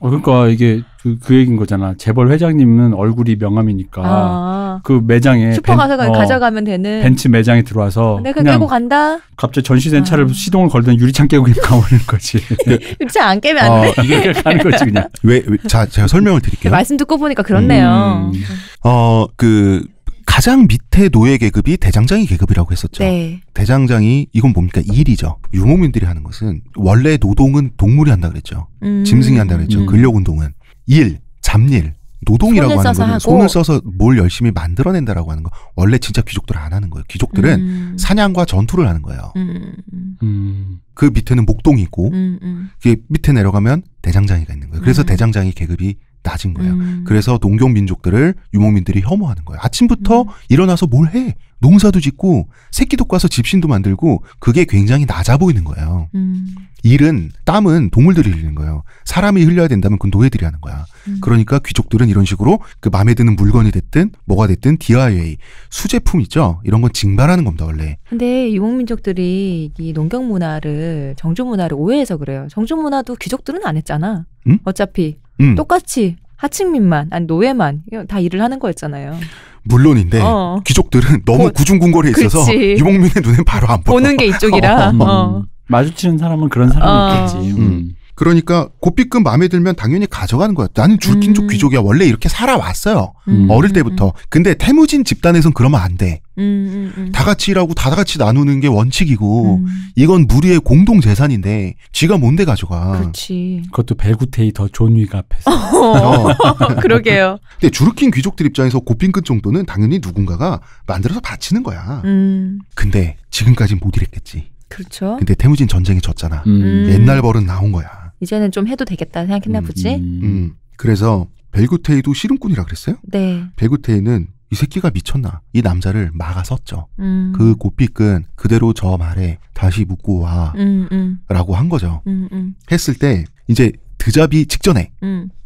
어, 그러니까 이게 그, 그 얘기인 거잖아. 재벌 회장님은 얼굴이 명함이니까 아. 그 매장에 슈퍼 가서 벤, 어, 가져가면 되는 벤츠 매장에 들어와서 내가 네, 그냥 깨고 간다. 갑자기 전시된 차를 아. 시동을 걸던 유리창 깨고 그냥 가버리는 거지. <laughs> 유리창 안 깨면 안 어, 돼. 어, <laughs> 이게 가는 거지 그냥. 왜, 왜, 자 제가 설명을 드릴게요. 네, 말씀 듣고 보니까 그렇네요. 음. 음. 어그 가장 밑에 노예 계급이 대장장이 계급이라고 했었죠. 네. 대장장이 이건 뭡니까 일이죠. 유목민들이 하는 것은 원래 노동은 동물이 한다 그랬죠. 음. 짐승이 한다 그랬죠. 음. 근력 운동은 일, 잡일, 노동이라고 하는 거는 하고. 손을 써서 뭘 열심히 만들어낸다라고 하는 거. 원래 진짜 귀족들은 안 하는 거예요. 귀족들은 음. 사냥과 전투를 하는 거예요. 음. 음. 그 밑에는 목동이 있고 음, 그 밑에 내려가면 대장장이가 있는 거예요. 그래서 대장장이 계급이 낮은 거예요. 음. 그래서 농경 민족들을 유목민들이 혐오하는 거예요. 아침부터 음. 일어나서 뭘 해? 농사도 짓고 새끼도 꽈서 집신도 만들고 그게 굉장히 낮아 보이는 거예요. 음. 일은 땀은 동물들이 흘리는 거예요. 사람이 흘려야 된다면 그건 노예들이 하는 거야. 음. 그러니까 귀족들은 이런 식으로 그 마음에 드는 물건이 됐든 뭐가 됐든 DIY 수제품 있죠. 이런 건 징발하는 겁니다 원래. 근데 유목민족들이 이 농경 문화를 정조 문화를 오해해서 그래요. 정조 문화도 귀족들은 안 했잖아. 음? 어차피 똑같이 하층민만 아니 노예만 다 일을 하는 거였잖아요. 물론인데 어. 귀족들은 너무 고, 구중궁궐에 있어서 그치. 유목민의 눈엔 바로 안 보여. 보는 게 이쪽이라. 어. 어. 음. 마주치는 사람은 그런 사람이 어. 있겠지. 음. 음. 그러니까 고삐끔 마음에 들면 당연히 가져가는 거야. 나는 줄킨족 음. 귀족이야. 원래 이렇게 살아왔어요. 음. 어릴 음. 때부터. 근데 태무진 집단에선 그러면 안 돼. 음, 음, 음. 다 같이 일하고 다 같이 나누는 게 원칙이고 이건 무리의 공동 재산인데 지가 뭔데 가져가. 그렇지. 그것도 벨구테이더 존 위가 앞에서. 어. <laughs> 그러게요. 근데 줄르킨 귀족들 입장에서 고삐끔 정도는 당연히 누군가가 만들어서 바치는 거야. 근데 지금까지 못이랬겠지 그렇죠. 근데 태무진 전쟁에 졌잖아. 옛날 벌은 나온 거야. 이제는 좀 해도 되겠다 생각했나 음, 보지. 음. 음. 그래서 벨구테이도 씨름꾼이라 그랬어요? 네. 벨구테이는 이 새끼가 미쳤나 이 남자를 막아섰죠. 음. 그 고삐끈 그대로 저 말에 다시 묻고 와라고 음, 음. 한 거죠. 음, 했을 때 이제 드잡이 직전에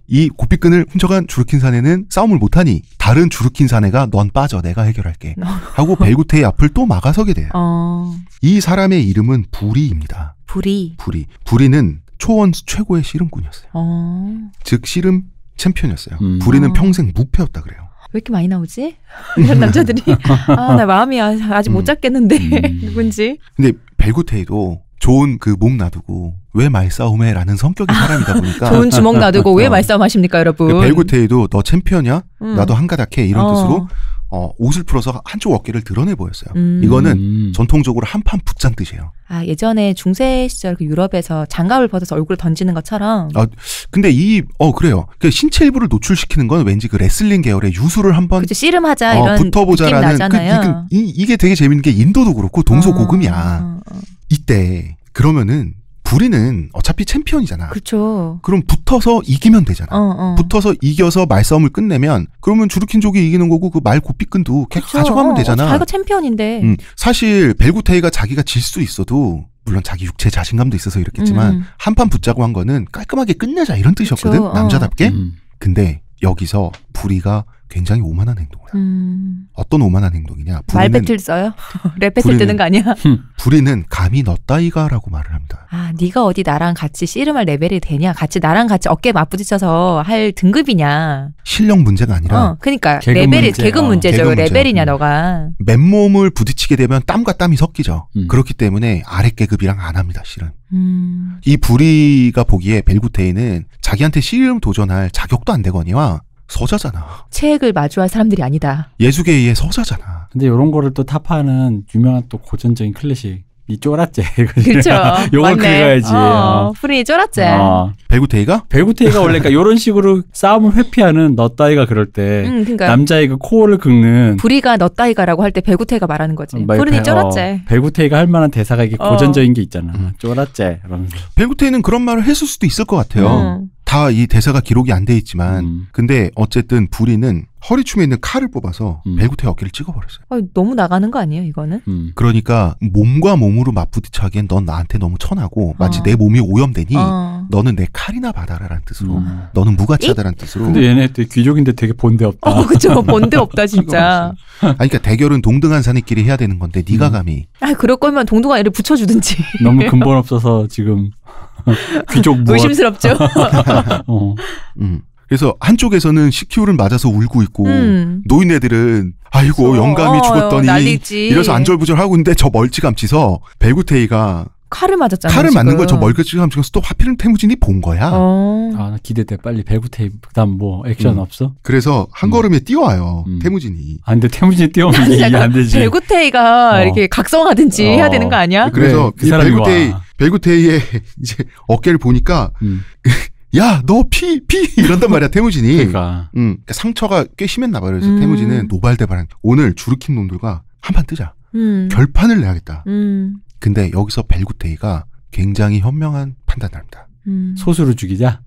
이 고삐끈을 훔쳐간 주르킨 사내는 싸움을 못하니 다른 주르킨 사내가 넌 빠져 내가 해결할게 하고 벨구테의 앞을 또 막아서게 돼요. 어. 이 사람의 이름은 부리입니다. 부리. 부리. 부리는 초원 최고의 씨름꾼이었어요. 어. 즉 씨름 챔피언이었어요. 음. 불에는 아. 평생 무패였다 그래요. 왜 이렇게 많이 나오지? <laughs> 이런 남자들이 아 나 마음이 아, 아직 음. 못 잡겠는데 음. <laughs> 누군지. 근데 벨구테이도 좋은 그몸 놔두고 왜 말싸움해라는 성격의 아, 사람이다 보니까 <laughs> 좋은 주먹 놔두고 왜 어. 말싸움 하십니까 여러분? 그 벨구테이도 너 챔피언이야? 음. 나도 한가닥해 이런 어. 뜻으로 어, 옷을 풀어서 한쪽 어깨를 드러내 보였어요. 음. 이거는 음. 전통적으로 한판 붙잔 뜻이에요. 아 예전에 중세 시절 그 유럽에서 장갑을 벗어서 얼굴을 던지는 것처럼. 아 근데 이 어 그래요. 그 신체 일부를 노출시키는 건 왠지 그 레슬링 계열의 유수를 한번 그 씨름하자 어, 이런 붙어보자라는 그, 그, 이, 이, 게 되게 재밌는 게 인도도 그렇고 동서고금이야. 어. 어, 어. 이때 그러면은 부리는 어차피 챔피언이잖아. 그렇죠. 그럼 붙어서 이기면 되잖아. 어, 어. 붙어서 이겨서 말싸움을 끝내면 그러면 주르킨족이 이기는 거고 그말 고삐끈도 계속 가져가면 어, 되잖아. 어, 자기가 챔피언인데. 음, 사실 벨구테이가 자기가 질 수 있어도 물론 자기 육체 자신감도 있어서 이렇겠지만 음, 음. 한판 붙자고 한 거는 깔끔하게 끝내자 이런 뜻이었거든 그렇 어. 남자답게. 음. 근데 여기서 부리가 굉장히 오만한 행동을 해요. 음. 어떤 오만한 행동이냐? 말배틀 써요? <laughs> 랩배틀 뜨는 거 아니야? 불이는 감히 너 따위가라고 말을 합니다. 아, 네가 어디 나랑 같이 씨름할 레벨이 되냐? 같이 나랑 같이 어깨 맞부딪혀서 할 등급이냐? 실력 문제가 아니라. 어, 그러니까 레벨이 문제. 계급 문제죠. 어, 레벨이냐 음. 너가. 맨몸을 부딪히게 되면 땀과 땀이 섞이죠. 음. 그렇기 때문에 아래 계급이랑 안 합니다, 실은. 음. 이 부리가 보기에 벨구테이는 자기한테 씨름 도전할 자격도 안 되거니와 서자잖아. 책을 마주할 사람들이 아니다. 예수계의 서자잖아. 근데 이런 거를 또 타파하는 유명한 또 고전적인 클래식. 이 쪼라째. <laughs> 그렇죠. 요걸 긁어야지. 어, 어. 프리 쪼라째. 어. 배구테이가? 배구테이가 원래 그러니까 이런 식으로 싸움을 회피하는 너 따위가 그럴 때 음, 그러니까 남자의 그 코어를 긁는 부리가 너 따위가라고 할 때 배구테이가 말하는 거지. 음, 프리 쪼라째. 어, 배구테이가 할 만한 대사가 이게 어. 고전적인 게 있잖아. 쪼라째. 음. 배구테이는 그런 말을 했을 수도 있을 것 같아요. 음. 다이 대사가 기록이 안 돼 있지만 음. 근데 어쨌든 부리는 허리춤에 있는 칼을 뽑아서 음. 배구태 어깨를 찍어버렸어요. 아, 너무 나가는 거 아니에요 이거는? 음. 그러니까 몸과 몸으로 맞부딪혀하기엔넌 나한테 너무 천하고 마치 어. 내 몸이 오염되니 어. 너는 내 칼이나 받아라라는 뜻으로 음. 너는 무가치다라는 뜻으로 근데 얘네 때 귀족인데 되게 본데 없다. 어, 그쵸 본데 없다 <laughs> 진짜. 아 그러니까 대결은 동등한 사내끼리 해야 되는 건데 네가 음. 감히. 아 그럴 거면 동등한 애를 붙여주든지. 너무 근본 없어서 지금 귀족 어. 무 뭐 의심스럽죠. <laughs> 어. 음. 그래서 한쪽에서는 시키울을 맞아서 울고 있고 음. 노인네들은 아이고 영감이 어, 죽었더니 난 이래서 안절부절하고 있는데 저 멀찌감치서 베구테이가 칼을 맞았잖아요. 칼을 지금. 맞는 걸 저멀거 하면서 또 하필 태무진이 본 거야. 어. 아, 기대돼. 빨리 배구 테이프. 그다음 뭐 액션 음. 없어? 그래서 한 음. 걸음에 뛰어와요. 음. 태무진이. 안 아, 돼. 태무진이 뛰어오면 이게 안 되지. 배구 테이가 어. 이렇게 각성하든지 어. 해야 되는 거 아니야? 네, 그래서 그래, 네, 그 배구 테이 배구 테이의 <laughs> 이제 어깨를 보니까 음. <laughs> 야, 너 피, 피! 이런단 말이야, 태무진이. 그러니까. 음, 그러니까 상처가 꽤 심했나 봐요. 그래서 음. 태무진은 노발대발한, 오늘 주르킨 놈들과 한판 뜨자. 음. 결판을 내야겠다. 음. 근데 여기서 벨구테이가 굉장히 현명한 판단을 합니다. 음. 소수를 죽이자.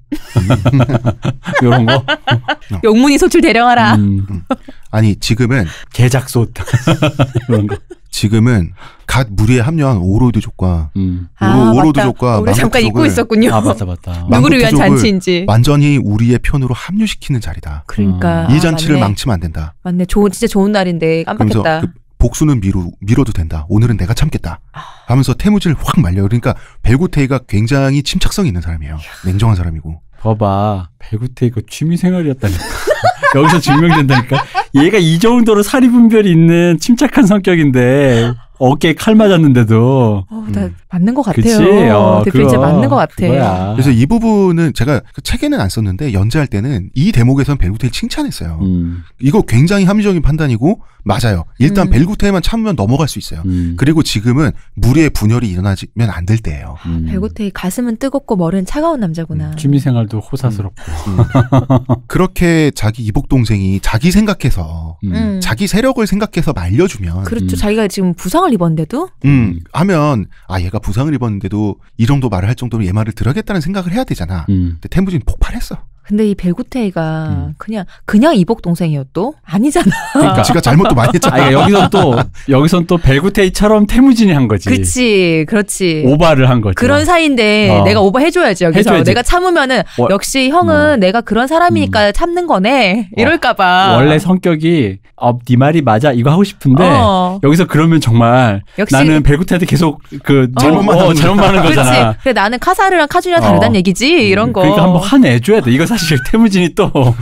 이런 음. <laughs> 거. 용문이 어. 소출 대령하라 음. 음. 아니 지금은 개작소 이런 <laughs> 거. 지금은 갓 무리에 합류한 오로드족과 음. 아, 오로, 드족과 잠깐 잊고 있었군요. 아 맞다 맞다. 누구를 위한 잔치인지 완전히 우리의 편으로 합류시키는 자리다. 그러니까 음. 이 아, 잔치를 아, 망치면 안 된다. 맞네. 좋은 진짜 좋은 날인데 깜빡했다. 그 복수는 미루, 미뤄도 된다. 오늘은 내가 참겠다. 아. 하면서 태무지를 확 말려요. 그러니까 벨구테이가 굉장히 침착성 이 있는 사람이에요. 냉정한 사람이고. 봐봐. 벨구테이가 그 취미생활이었다니까. <laughs> 여기서 증명된다니까. 얘가 이 정도로 사리분별이 있는 침착한 성격인데 어깨에 칼 맞았는데도. 어, 나 음. 맞는 것 같아요. 그치? 어, 어 대표 이제 맞는 것 같아. 요 그래서 이 부분은 제가 그 책에는 안 썼는데 연재할 때는 이 대목에선 벨구테를 칭찬했어요. 음. 이거 굉장히 합리적인 판단이고 맞아요. 일단 음. 벨구테만 참으면 넘어갈 수 있어요. 음. 그리고 지금은 무리의 분열이 일어나면 안 될 때예요. 음. 음. 벨구테 가슴은 뜨겁고 머리는 차가운 남자구나. 음. 취미 생활도 호사스럽고. 그렇게 자기 이복 동생이 자기 생각해서 자기 세력을 생각해서 말려주면 그렇죠. 자기가 지금 부상을 부상을 입었는데도 음 하면 아 얘가 부상을 입었는데도 이 정도 말을 할정도로얘 말을 들어야겠다는 생각을 해야 되잖아. 음. 근데 템부진 폭발했어. 근데 이배구테이가 음. 그냥 그냥 이복 동생이었도 아니잖아. 그러니까 지가 잘못도 많이 했잖아. 아니, 여기서 또 여기선 또배구테이처럼 태무진이 한 거지. 그렇지, 그렇지. 오바를 한 거지. 그런 사이인데 어. 내가 오바 해줘야지 여기서 해줘야지. 내가 참으면은 어. 역시 형은 어. 내가 그런 사람이니까 음. 참는 거네. 어. 이럴까봐. 원래 성격이 어, 네 말이 맞아 이거 하고 싶은데 어. 여기서 그러면 정말 나는 배구테한테 계속 그 잘못만 어, 잘못만 어, 하는 거잖아. 그렇지. 근데 나는 카사르랑 카준이랑 다르다는 얘기지 이런 음. 거. 그러니까 한번 화내줘야 돼. 이거 사실. 사실 태무진이 또 <laughs> 어,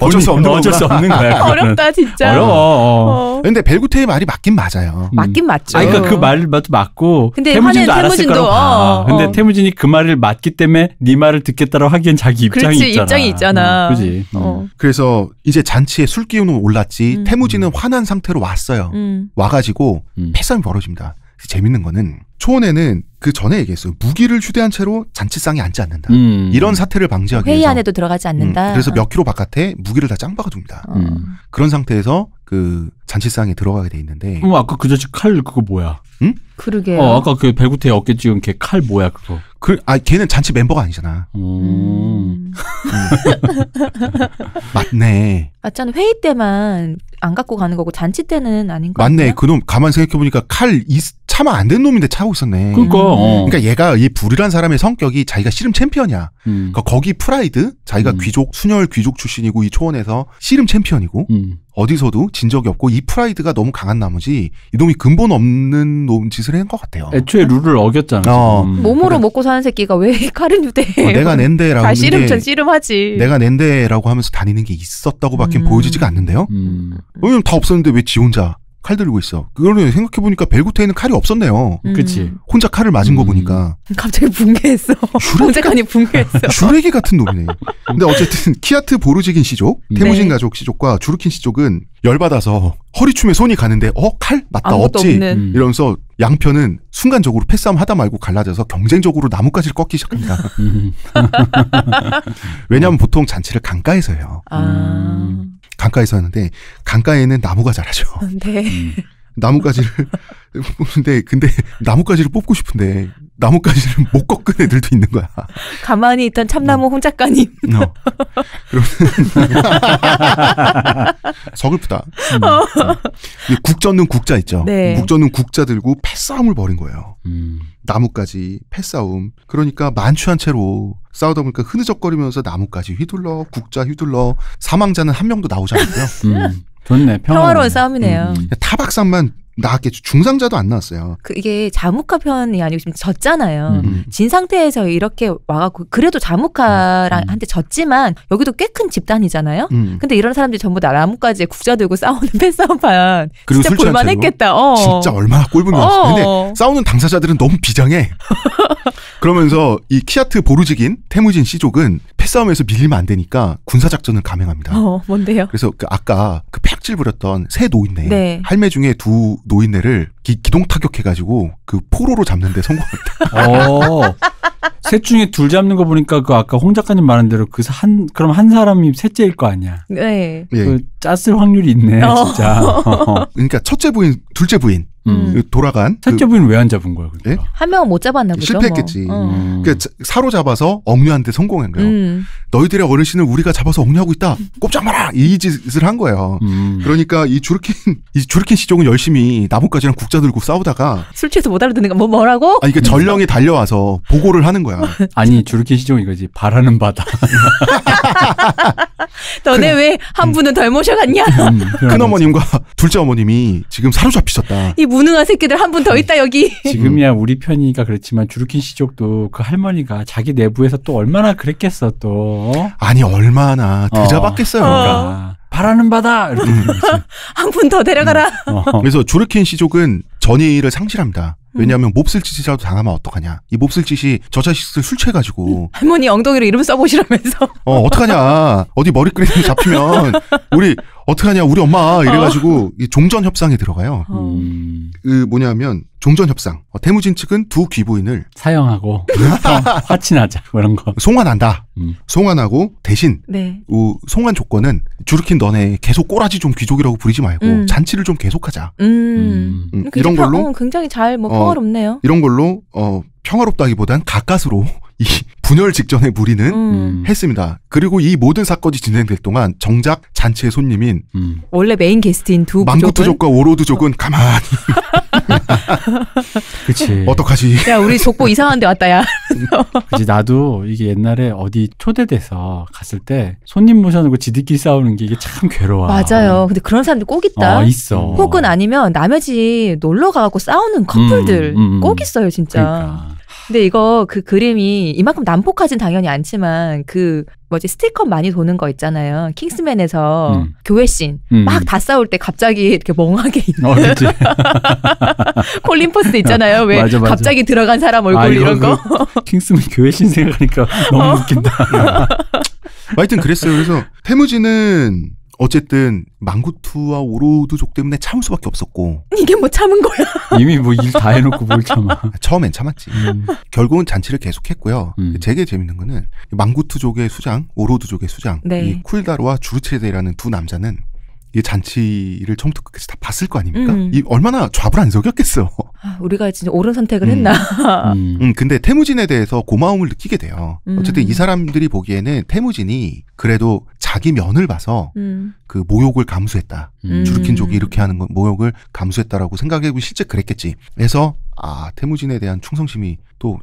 어쩔 수 없는 어쩔 수 없는 거야. 어렵다 진짜. 어려워. 어. 어. 근데 벨구테의 말이 맞긴 맞아요. 음. 맞긴 맞죠. 아, 그러니까 그 말도 맞고 근데 태무진도 알았을 거라고 봐. 어, 근데 어. 태무진이 그 말을 맞기 때문에 네 말을 듣겠다라고 하기엔 자기 입장이 그렇지, 있잖아. 입장이 있잖아. 음, 그지. 음. 어. 그래서 이제 잔치에 술 기운은 올랐지 음. 태무진은 화난 상태로 왔어요. 음. 와가지고 패싸움이 음. 벌어집니다. 재밌는 거는 초원에는 그 전에 얘기했어요. 무기를 휴대한 채로 잔치상에 앉지 않는다. 음. 이런 사태를 방지하기 회의 위해서 회의 안에도 들어가지 음. 않는다. 음. 그래서 몇키로 바깥에 무기를 다 짱박아 둡니다. 어. 음. 그런 상태에서 그 잔치상에 들어가게 돼 있는데. 음, 아까 그 자식 칼 그거 뭐야? 응? 그러게 어, 아까 그 배구태 어깨 찍은 걔 칼 뭐야 그거? 그, 아 걔는 잔치 멤버가 아니잖아. 음. 음. <laughs> 맞네. 맞잖아 회의 때만 안 갖고 가는 거고 잔치 때는 아닌 거 맞네. 그놈 가만 생각해 보니까 칼 이, 차마안 된 놈인데 차고 있었네. 그러니까. 어. 그니까 얘가 이 불이란 사람의 성격이 자기가 씨름 챔피언이야. 음. 그니까 거기 프라이드 자기가 음. 귀족 순혈 귀족 출신이고 이 초원에서 씨름 챔피언이고 음. 어디서도 진 적이 없고 이 프라이드가 너무 강한 나머지 이 놈이 근본 없는 놈 짓을 짓을 한것 같아요. 애초에 룰을 어겼잖아요. 어. 음. 몸으로 그러니까 먹고 사는 새끼가 왜 <laughs> 칼은 유대 어, 내가 낸데라고 아, 씨름천 씨름하지. 내가 낸데라고 하면서 다니는 게 있었다고밖에 음. 보여지지가 않는데요. 음. 왜냐면 다 없었는데 왜 지 혼자 칼 들고 있어. 그거는 생각해 보니까 벨구테에는 칼이 없었네요. 음. 그렇지. 혼자 칼을 맞은 음. 거 보니까 갑자기 붕괴했어. 주레기 붕괴했어. 주레기 <laughs> 같은 놈이네. 근데 어쨌든 <laughs> 키아트 보르지긴 시족, 네. 태무진 네. 가족 시족과 주르킨 시족은 열받아서 허리춤에 손이 가는데 어칼 맞다 없지 없는. 음. 이러면서 양편은 순간적으로 패싸움 하다 말고 갈라져서 경쟁적으로 나뭇가지를 꺾기 시작합니다. <laughs> 왜냐하면 보통 잔치를 강가에서 해요. 아. 음. 강가에서 하는데 강가에는 나무가 자라죠. 네. 음. 나뭇가지를 뽑는데 <laughs> 근데 나뭇가지를 뽑고 싶은데 나뭇가지를 못 꺾은 애들도 있는 거야. 가만히 있던 참나무 혼홍 작가님. 어. 어. <laughs> 서글프다. 음. 어. 어. 국 젓는 국자 있죠. 네. 국 젓는 국자 들고 패싸움을 벌인 거예요. 음. 나뭇가지 패싸움. 그러니까 만취한 채로 싸우다 보니까 흐느적거리면서 나뭇가지 휘둘러 국자 휘둘러 사망자는 한 명도 나오지 않고요. 음. 좋네. 평화로운, 싸움이네요. 음. 음. 타박산만 나왔겠죠. 중상자도 안 나왔어요. 그게 자무카 편이 아니고 지금 졌잖아요. 음. 음. 진 상태에서 이렇게 와갖고 그래도 자무카한테 음. 졌지만 여기도 꽤 큰 집단이잖아요. 음. 근데 이런 사람들이 전부 나무까지 국자 들고 싸우는 패싸움판 <laughs> 진짜 볼만했겠다. 어. 진짜 얼마나 꼴분이었어. 근데 어. 싸우는 당사자들은 너무 비장해. <laughs> 그러면서 이 키아트 보르직인 태무진 씨족은 패싸움에서 밀리면 안 되니까 군사 작전을 감행합니다. 어, 뭔데요? 그래서 그 아까 그 짝질 부렸던 세 노인네, 네. 할매 중에 두 노인네를 기, 동 타격해가지고 그 포로로 잡는데 성공했다. <laughs> 어. 셋 중에 둘 잡는 거 보니까 그 아까 홍 작가님 말한 대로 그 한 그럼 한 사람이 셋째일 거 아니야. 네. 예. 그 짰을 확률이 있네 어. 진짜. <laughs> 그러니까 첫째 부인, 둘째 부인 음. 그 돌아간 그 셋째 그, 부인 왜 안 잡은 거야? 그러니까? 네? 한 명은 못 잡았나 보죠. 실패했겠지. 뭐. 어. 음. 그러니까 사로잡아서 억류한테 성공한 거예요. 음. 너희들의 어르신을 우리가 잡아서 억류하고 있다. 꼼짝 마라 이 짓을 한 거예요. 음. 그러니까 이 주르킨 이 주르킨 시종은 열심히 나뭇가지랑 국자 각자 들고 싸우다가 술 취해서 못 알아듣는 거뭐 뭐라고? 아니 그 전령이 달려와서 보고를 하는 거야. 아니 주르키 시종 이거지 바라는 바다. <laughs> 너네 왜 한 분은 덜 모셔갔냐? 음, 큰 어머님과 둘째 어머님이 지금 사로잡히셨다. 이 무능한 새끼들 한 분 더 있다 여기. 지금이야 우리 편이니까 그렇지만 주르킨 시족도 그 할머니가 자기 내부에서 또 얼마나 그랬겠어 또. 아니 얼마나 드잡았겠어요. 어. 어. 그러니까. 바라는 바다 이렇게 음. <laughs> 한푼더 데려가라. 음. 어. <laughs> 그래서 조르킨 시족은 전의를 상실합니다. 왜냐하면 몹쓸 짓이라도 당하면 어떡하냐. 이 몹쓸 짓이 저 자식을 술 취해가지고. 할머니 엉덩이로 이름 써보시라면서. 어, 어떡하냐. 어디 머리끄레 잡히면, 우리, 어떡하냐. 우리 엄마. 이래가지고, 어. 종전 협상에 들어가요. 어. 음. 그 뭐냐면, 종전 협상. 어, 태무진 측은 두 귀부인을 사형하고 <laughs> 어, 화친하자 그런 뭐 거. 송환한다. 음. 송환하고 대신 네. 우, 송환 조건은 주르킨 너네 계속 꼬라지 좀 귀족이라고 부리지 말고 음. 잔치를 좀 계속하자. 음. 음. 이런 걸로 어, 굉장히 잘뭐 어, 평화롭네요. 이런 걸로 어 평화롭다기보단 가까스로 이 분열 직전에 무리는 음. 했습니다. 그리고 이 모든 사건이 진행될 동안 정작 잔치의 손님인 음. 원래 메인 게스트인 두 만구투족과 오로드족은 어. 가만히 <laughs> 그치 어떡하지 야 우리 족보 <laughs> 이상한 데 왔다 야 그치 나도 이게 옛날에 어디 초대돼서 갔을 때 손님 모셔놓고 지들끼리 싸우는 게 이게 참 괴로워 맞아요 근데 그런 사람들 꼭 있다 어, 있어 혹은 아니면 남의 집 놀러 가고 싸우는 커플들 음, 음, 음, 음, 꼭 있어요 진짜 그러니까. 근데 이거 그 그림이 이만큼 난폭하진 당연히 않지만 그 뭐지 스티커 많이 도는 거 있잖아요. 킹스맨에서 음. 교회 씬 음. 막다 싸울 때 갑자기 이렇게 멍하게 있는. 어, <laughs> 콜린 퍼스 있잖아요. 왜 맞아, 맞아. 갑자기 들어간 사람 얼굴 아, 이런 거. 그 킹스맨 교회 씬 생각하니까 <laughs> 너무 어? 웃긴다. <laughs> 하여튼 그랬어요. 그래서 태무지는 어쨌든 망구투와 오로두족 때문에 참을 수밖에 없었고 이게 뭐 참은 거야? <laughs> 이미 뭐 일 다 해놓고 뭘 참아? <laughs> 처음엔 참았지. 음. 결국은 잔치를 계속했고요. 음. 되게 재밌는 거는 망구투족의 수장, 오로두족의 수장, 네. 이 쿨다로와 주르체데라는 두 남자는 이 잔치를 처음부터 끝까지 다 봤을 거 아닙니까? 음. 이 얼마나 좌불안석이었겠어. 아, 우리가 진짜 옳은 선택을 음. 했나. 음. <laughs> 음. 근데 태무진에 대해서 고마움을 느끼게 돼요. 음. 어쨌든 이 사람들이 보기에는 태무진이 그래도 자기 면을 봐서 음. 그 모욕을 감수했다. 음. 주르킨족이 이렇게 하는 건 모욕을 감수했다라고 생각하고 실제 그랬겠지. 그래서 아 태무진에 대한 충성심이 또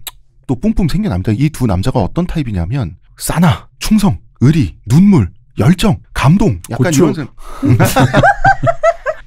또 뿜뿜 생겨납니다. 이 두 남자가 어떤 타입이냐면 싸나, 충성, 의리, 눈물, 열정 감동, 약간 고추. 그 이런 <laughs>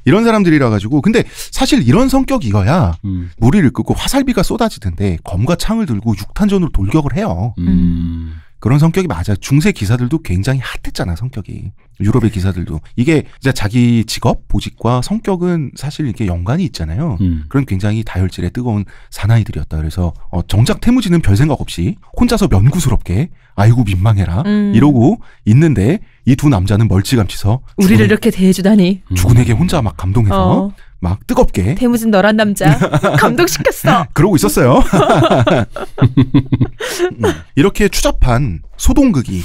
이런 사람들이라 가지고 근데 사실 이런 성격이거야 음. 무리를 끄고 화살비가 쏟아지던데 검과 창을 들고 육탄전으로 돌격을 해요. 음. 그런 성격이 맞아. 중세 기사들도 굉장히 핫했잖아 성격이. 유럽의 기사들도 이게 이제 자기 직업, 보직과 성격은 사실 이게 렇 연관이 있잖아요. 음. 그런 굉장히 다혈질의 뜨거운 사나이들이었다. 그래서 어, 정작 태무지는 별 생각 없이 혼자서 면구스럽게 아이고 민망해라 음. 이러고 있는데 이 두 남자는 멀찌감치서 우리를 이렇게 대해주다니 죽은에게 혼자 막 감동해서 어. 막 뜨겁게 대무진 너란 남자 <laughs> 감동시켰어 <laughs> 그러고 있었어요 <laughs> 음. 이렇게 추잡한 소동극이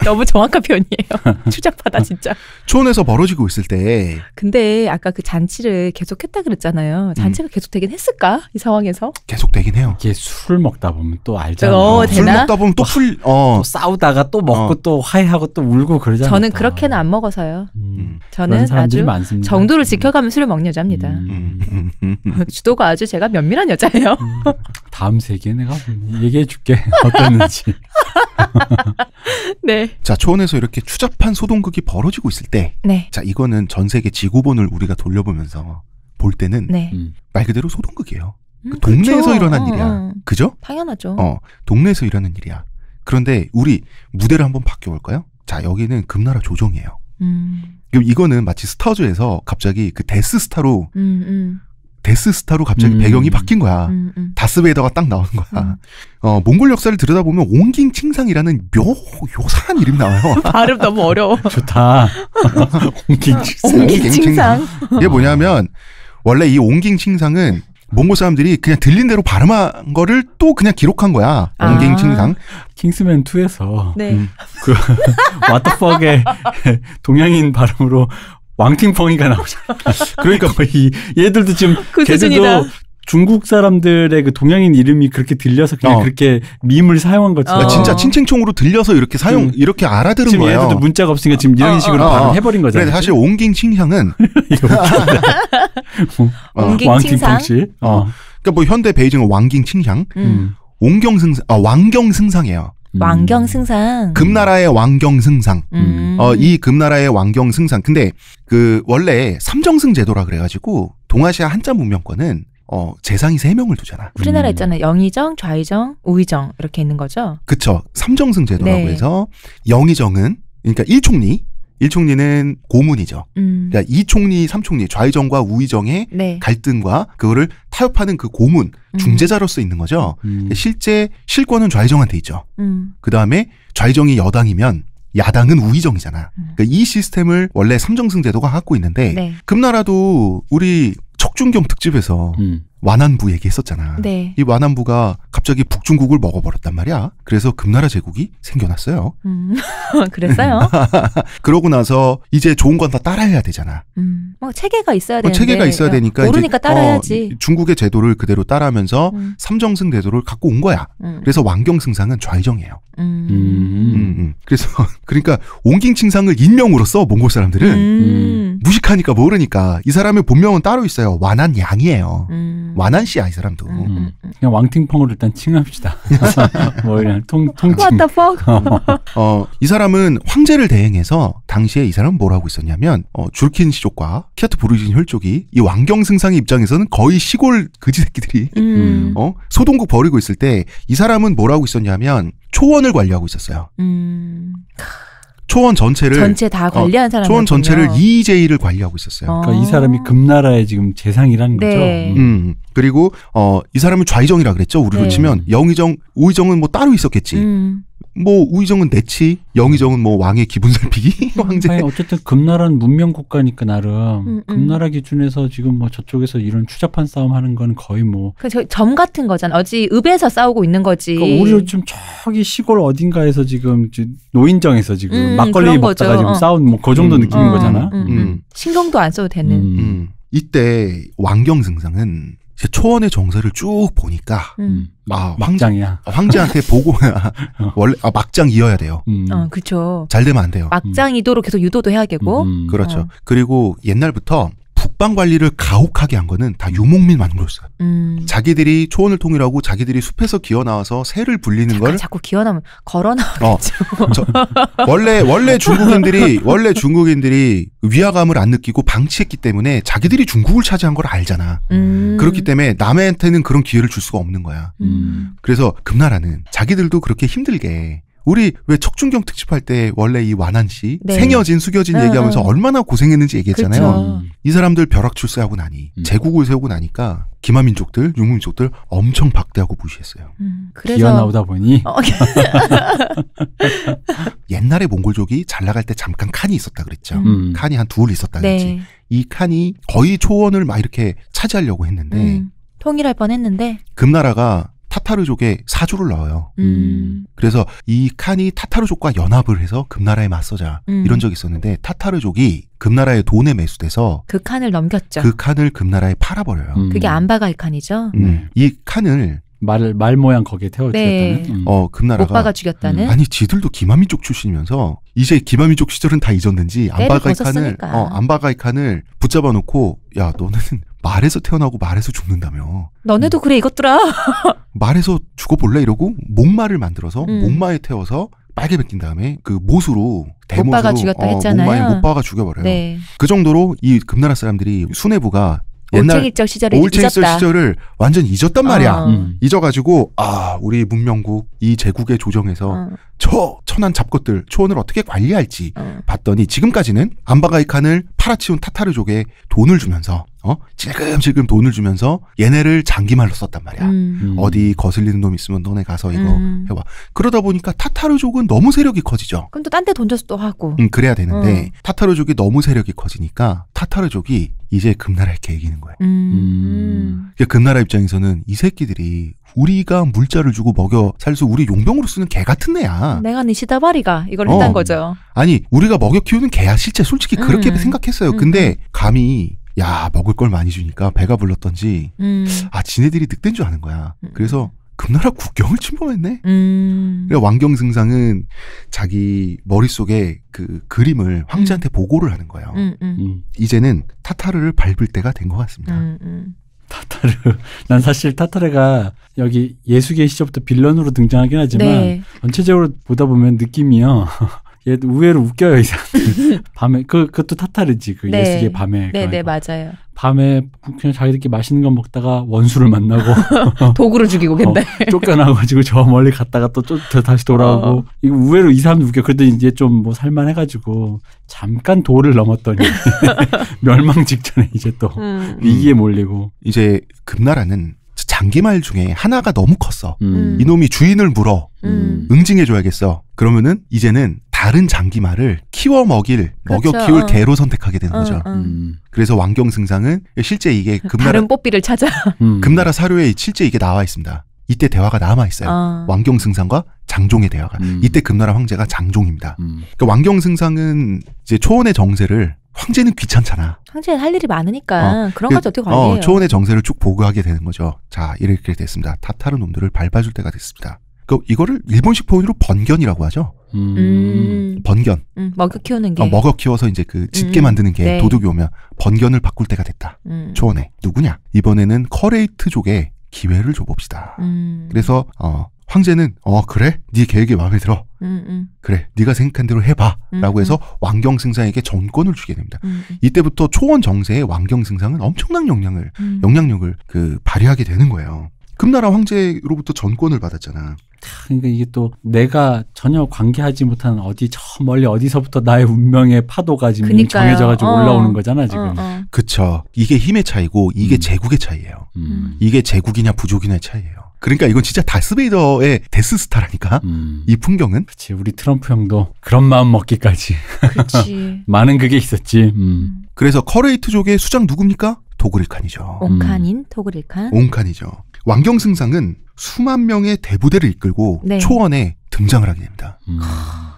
<laughs> 너무 정확한 표현이에요. <laughs> 추잡하다 진짜. 초원에서 멀어지고 있을 때. 근데 아까 그 잔치를 계속했다 그랬잖아요. 잔치가 음. 계속 되긴 했을까 이 상황에서? 계속 되긴 해요. 이게 술을 먹다 보면 또알잖아 어, 술 먹다 보면 또 어, 풀. 어. 또 싸우다가 또 먹고 어. 또 화해하고 또 울고 그러잖아 저는 그렇게는 안 먹어서요. 음. 음. 저는 아주 많습니다. 정도를 음. 지켜가면 술을 먹는 여자입니다. 음. 음. <laughs> 주도가 아주 제가 면밀한 여자예요. 다음 세기 내가 얘기해 줄게 어땠지 네. 자, 초원에서 이렇게 추잡한 소동극이 벌어지고 있을 때, 네. 자, 이거는 전 세계 지구본을 우리가 돌려보면서 볼 때는 네. 음. 말 그대로 소동극이에요. 음, 그 동네에서 그쵸. 일어난 어, 일이야. 어, 어, 그죠? 당연하죠. 어, 동네에서 일어난 일이야. 그런데 우리 무대를 한번 바뀌어볼까요? 자, 여기는 금나라 조정이에요. 음. 그럼 이거는 마치 스타즈에서 갑자기 그 데스스타로 음, 음. 데스스타로 갑자기 음. 배경이 바뀐 거야. 음, 음. 다스베이더가 딱 나온 거야. 음. 어, 몽골 역사를 들여다보면 옹깅 칭상이라는 묘, 요상한 이름 나와요. <laughs> 발음 너무 어려워. <laughs> 좋다. <laughs> 옹깅 칭상. 옹깅 칭상. 이게 뭐냐면, 원래 이 옹깅 칭상은 몽골 사람들이 그냥 들린 대로 발음한 거를 또 그냥 기록한 거야. 아. 옹깅 칭상. 킹스맨 2에서 네. 음, 그 왓더퍽의 동양인 발음으로 왕팅펑이가 나오잖아. <laughs> 그러니까 뭐 이 얘들도 지금 그 걔들도 중국 사람들의 그 동양인 이름이 그렇게 들려서 그냥 어. 그렇게 밈을 사용한 것처럼 그러니까 어. 진짜 친칭총으로 들려서 이렇게 사용 음. 이렇게 알아들은 지금 거예요. 얘들도 문자가 없으니까 지금 이런 어, 어 식으로 어. 발음 해버린 거잖아요. 그래 사실 옹깅 칭향은 <laughs> 옹깅 어. 칭상. 그러니까 뭐 현대 베이징은 왕깅 칭향, 음. 옹경승아 왕경승상이에요. 음. 왕경 승상. 금나라의 왕경 승상. 음. 어, 이 금나라의 왕경 승상. 근데 그 원래 삼정승 제도라 그래가지고 동아시아 한자 문명권은 어, 재상이 세명을 두잖아. 우리나라 음. 있잖아요. 영의정, 좌의정, 우의정 이렇게 있는 거죠. 그쵸. 삼정승 제도라고 네. 해서 영의정은 그러니까 일총리 일 총리는 고문이죠. 음. 그러니까 이 총리, 삼 총리, 좌의정과 우의정의 네. 갈등과 그거를 타협하는 그 고문 음. 중재자로서 있는 거죠. 음. 실제 실권은 좌의정한테 있죠. 음. 그 다음에 좌의정이 여당이면 야당은 우의정이잖아. 음. 그러니까 이 시스템을 원래 삼정승 제도가 갖고 있는데 네. 금나라도 우리 척준경 특집에서 음. 완안부얘기 했었잖아. 네. 이 완안부가 갑자기 북중국을 먹어버렸단 말이야. 그래서 금나라 제국이 생겨났어요. 음, <laughs> 그랬어요. <laughs> 그러고 나서 이제 좋은 건 다 따라해야 되잖아. 음, 뭐 체계가 있어야 뭐 되는데. 체계가 있어야 되니까 모르니까 이제, 따라야지. 어, 중국의 제도를 그대로 따라하면서 음. 삼정승 제도를 갖고 온 거야. 음. 그래서 왕경승상은 좌이정이에요. 음. 음. 음, 그래서 <laughs> 그러니까 옹킹칭상을 인명으로 써 몽골 사람들은 무식하니까 모르니까 이 사람의 본명은 따로 있어요. 완안 양이에요. 음. 음. 완한 씨야 이 사람도. 음. 음, 음. 그냥 왕팅펑으로 일단 칭합시다. <laughs> 뭐 그냥 통 통칭. 어. 어, 이 사람은 황제를 대행해서 당시에 이 사람은 뭘 하고 있었냐면 어, 줄킨 시족과 키아트 부르진 혈족이 이 왕경 승상의 입장에서는 거의 시골 그지 새끼들이 음. 어, 소동국 버리고 있을 때 이 사람은 뭘 하고 있었냐면 초원을 관리하고 있었어요. 음. 초원 전체를 전체 다 어, 관리한 어, 사람 초원 전체를 EJ를 관리하고 있었어요. 아. 그러니까 이 사람이 금나라의 지금 재상이라는 네. 거죠. 음. 음. 그리고 어이 사람은 좌이정이라 그랬죠. 우리로 네. 치면 영의정, 우의정은 뭐 따로 있었겠지. 음. 뭐 우희정은 내치, 영의정은뭐 왕의 기분 살피기, <laughs> 황제. 아니, 어쨌든 금나라는 문명 국가니까 나름 음, 음. 금나라 기준에서 지금 뭐 저쪽에서 이런 추잡한 싸움 하는 건 거의 뭐그점 같은 거잖아. 어찌 읍에서 싸우고 있는 거지. 그러니까 오히려 좀 저기 시골 어딘가에서 지금 노인정에서 지금 음, 막걸리 먹다가 지금 어. 싸운 뭐그 정도 음, 느낌인 어, 거잖아. 음, 신경도 안 써도 되는. 이때 왕경승상은 이제 초원의 정세를 쭉 보니까 음. 음. 아, 막장이야. 아, 황제한테 보고 어. <laughs> 원래 아, 막장이어야 돼요. 음. 어, 그렇죠. 잘 되면 안 돼요. 막장이도록 계속 유도도 해야겠고. 음. 음. 그렇죠. 어. 그리고 옛날부터 북방 관리를 가혹하게 한 거는 다 유목민 만gro였어요. 음. 자기들이 초원을 통일하고 자기들이 숲에서 기어 나와서 새를 불리는 걸 자꾸 기어 나면 걸어 나오겠죠. 어, 뭐. 원래 원래 중국인들이 <laughs> 원래 중국인들이 위화감을 안 느끼고 방치했기 때문에 자기들이 중국을 차지한 걸 알잖아. 음. 그렇기 때문에 남한테는 그런 기회를 줄 수가 없는 거야. 음. 그래서 금나라는 자기들도 그렇게 힘들게 우리 왜 척준경 특집할 때 원래 이 완한 씨 네. 생여진 숙여진 응, 네, 얘기하면서 응. 네. 얼마나 고생했는지 얘기했잖아요. 그렇죠. 이 사람들 벼락 출세하고 나니 음. 제국을 세우고 나니까 기마민족들 유목민족들 엄청 박대하고 무시했어요. 음, 그래서 기어 나오다 보니 어, 네. <laughs> 옛날에 몽골족이 잘 나갈 때 잠깐 칸이 있었다 그랬죠. 음. 음. 칸이 한둘 있었다든지 네. 이 칸이 거의 초원을 막 이렇게 차지하려고 했는데 음, 통일할 뻔했는데 금나라가 타타르족의 사주를 넣어요. 음. 그래서 이 칸이 타타르족과 연합을 해서 금나라에 맞서자 음. 이런 적이 있었는데 타타르족이 금나라의 돈에 매수돼서 그 칸을 넘겼죠. 그 칸을 금나라에 팔아버려요. 음. 그게 음. 안바가이 칸이죠. 음. 네. 이 칸을 말말 모양 거기에 태워주겠다는 네. 음. 어 금나라가 오빠가 죽였다는 아니 지들도 기마민족 출신이면서 이제 기마민족 시절은 다 잊었는지 안바가이 칸을 어 안바가이 칸을 붙잡아 놓고 야 너는 말에서 태어나고 말에서 죽는다며. 너네도 그래 이것들아. <laughs> 말에서 죽어볼래 이러고 목마를 만들어서 음. 목마에 태워서 빨개 벗긴 다음에 그 못으로 대못으로 어, 목마에 못빠가 죽여버려요. 네. 그 정도로 이 금나라 사람들이 수뇌부가 올챙이적 시절을 올챙이적 시절을 완전 잊었단 말이야. 어. 음. 잊어가지고 아 우리 문명국 이 제국의 조정에서 어. 저 천한 잡것들 초원을 어떻게 관리할지 어. 봤더니 지금까지는 안바가이 칸을 팔아치운 타타르족에 돈을 주면서 어 지금지금 돈을 주면서 얘네를 장기말로 썼단 말이야. 음. 음. 어디 거슬리는 놈 있으면 너네 가서 이거 음. 해봐. 그러다 보니까 타타르족은 너무 세력이 커지죠. 그럼 또 딴 데 돈 줘서 또 하고. 음 그래야 되는데 어. 타타르족이 너무 세력이 커지니까 타타르족이 이제 금나라 의렇게 이기는 거예요. 음. 음. 그러니까 금나라 입장에서는 이 새끼들이 우리가 물자를 주고 먹여 살수 우리 용병으로 쓰는 개 같은 애야. 내가 네 시다바리가 이걸 어. 했단 거죠. 아니 우리가 먹여 키우는 개야 실제 솔직히 음. 그렇게 생각했어요. 음. 근데 음. 감히 야 먹을 걸 많이 주니까 배가 불렀던지 아 지네들이 늑대인 줄 아는 거야. 그래서 금나라 그 국경을 침범했네. 음. 그러니 왕경승상은 자기 머릿속에 그 그림을 황제한테 음. 보고를 하는 거예요. 음, 음. 음. 이제는 타타르를 밟을 때가 된 것 같습니다. 음, 타타르. <laughs> 난 사실 타타르가 여기 예수계 시절부터 빌런으로 등장하긴 하지만 네. 전체적으로 보다 보면 느낌이요. <laughs> 얘우회로 웃겨요 이 사람. <laughs> 밤에 그 그것도 타타르지 그 네. 예수계 밤에. 네네 네, 맞아요. 밤에 그냥 자기들끼리 맛있는 거 먹다가 원수를 만나고 <laughs> 도구를 죽이고 근데 어, 쫓겨나가지고 저 멀리 갔다가 또 쫓, 다시 돌아오고 어. 이거 우회로이 사람도 웃겨. 그랬더니 이제 좀 뭐 살만해가지고 잠깐 도를 넘었더니 <laughs> 멸망 직전에 이제 또 음. 위기에 몰리고 이제 금나라는 장기말 중에 하나가 너무 컸어. 음. 이놈이 주인을 물어. 음. 응징해줘야겠어. 그러면은 이제는 다른 장기말을 키워 먹일 그렇죠. 먹여 키울 어. 개로 선택하게 되는 어, 거죠. 어. 음. 그래서 왕경 승상은 실제 이게 금나라 다른 뽀삐를 찾아 음. <laughs> 금나라 사료에 실제 이게 나와 있습니다. 이때 대화가 남아 있어요. 어. 왕경 승상과 장종의 대화가. 음. 이때 금나라 황제가 장종입니다. 음. 그러니까 왕경 승상은 이제 초원의 정세를 황제는 귀찮잖아. 황제는 할 일이 많으니까 어, 그런 것까 그 어떻게 관리해요? 어, 초원의 정세를 쭉 보고하게 되는 거죠. 자, 이렇게 됐습니다. 타타르 놈들을 밟아줄 때가 됐습니다. 그 이거를 일본식 표현으로 번견이라고 하죠. 음. 번견. 음, 먹여 키우는 게. 어, 먹여 키워서 이제 그 짙게 음. 만드는 게 네. 도둑이 오면 번견을 바꿀 때가 됐다. 음. 초원에 누구냐? 이번에는 커레이트족에 기회를 줘봅시다. 음. 그래서 어, 황제는 어 그래? 네 계획이 마음에 들어. 음, 그래, 네가 생각한 대로 해봐라고 해서 왕경승상에게 정권을 주게 됩니다. 이때부터 초원 정세에 왕경승상은 엄청난 영향을 영향력을 그 발휘하게 되는 거예요. 금나라 황제로부터 전권을 받았잖아. 그러니까 이게 또 내가 전혀 관계하지 못한 어디 저 멀리 어디서부터 나의 운명의 파도가 지금 그러니까요. 정해져가지고 어. 올라오는 거잖아 지금. 어, 어. 그쵸. 이게 힘의 차이고 이게 음. 제국의 차이예요. 음. 이게 제국이냐 부족이냐의 차이예요. 그러니까 이건 진짜 다스베이더의 데스스타라니까 음. 이 풍경은. 그렇 우리 트럼프 형도 그런 마음 먹기까지. 그렇지. <laughs> 많은 그게 있었지. 음. 음. 그래서 커레이트족의 수장 누굽니까? 도그릴칸이죠. 옹칸인 음. 도그릴칸. 옹칸이죠. 왕경승상은 수만 명의 대부대를 이끌고 네. 초원에 등장을 하게 됩니다. 음.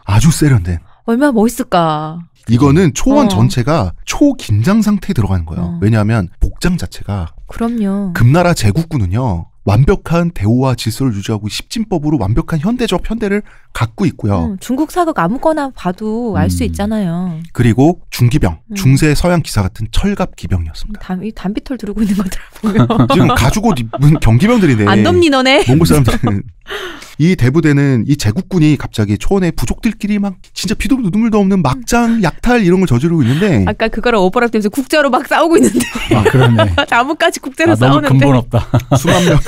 아주 세련된. 얼마나 멋있을까. 이거는 초원 어. 전체가 초긴장 상태에 들어가는 거예요. 어. 왜냐하면 복장 자체가 그럼요. 금나라 제국군은요. 완벽한 대우와 질서를 유지하고 십진법으로 완벽한 현대적 현대를 갖고 있고요. 음, 중국 사극 아무거나 봐도 알수 음. 있잖아요. 그리고 중기병, 음. 중세 서양 기사 같은 철갑 기병이었습니다. 음, 담, 이 담비털 들고 있는 것들 <laughs> 지금 가죽 옷 입은 경기병들이네. 안 덥니 너네? 몽골 사람들은. 이 대부대는 이 제국군이 갑자기 초원의 부족들끼리 막 진짜 피도 눈물도 없는 막장 약탈 이런 걸 저지르고 있는데 아까 그거랑 오버랩되면서 국자로 막 싸우고 있는데 아 그러네 <laughs> 나뭇가지 국자로 아, 싸우는데 너무 근본 없다 수만 명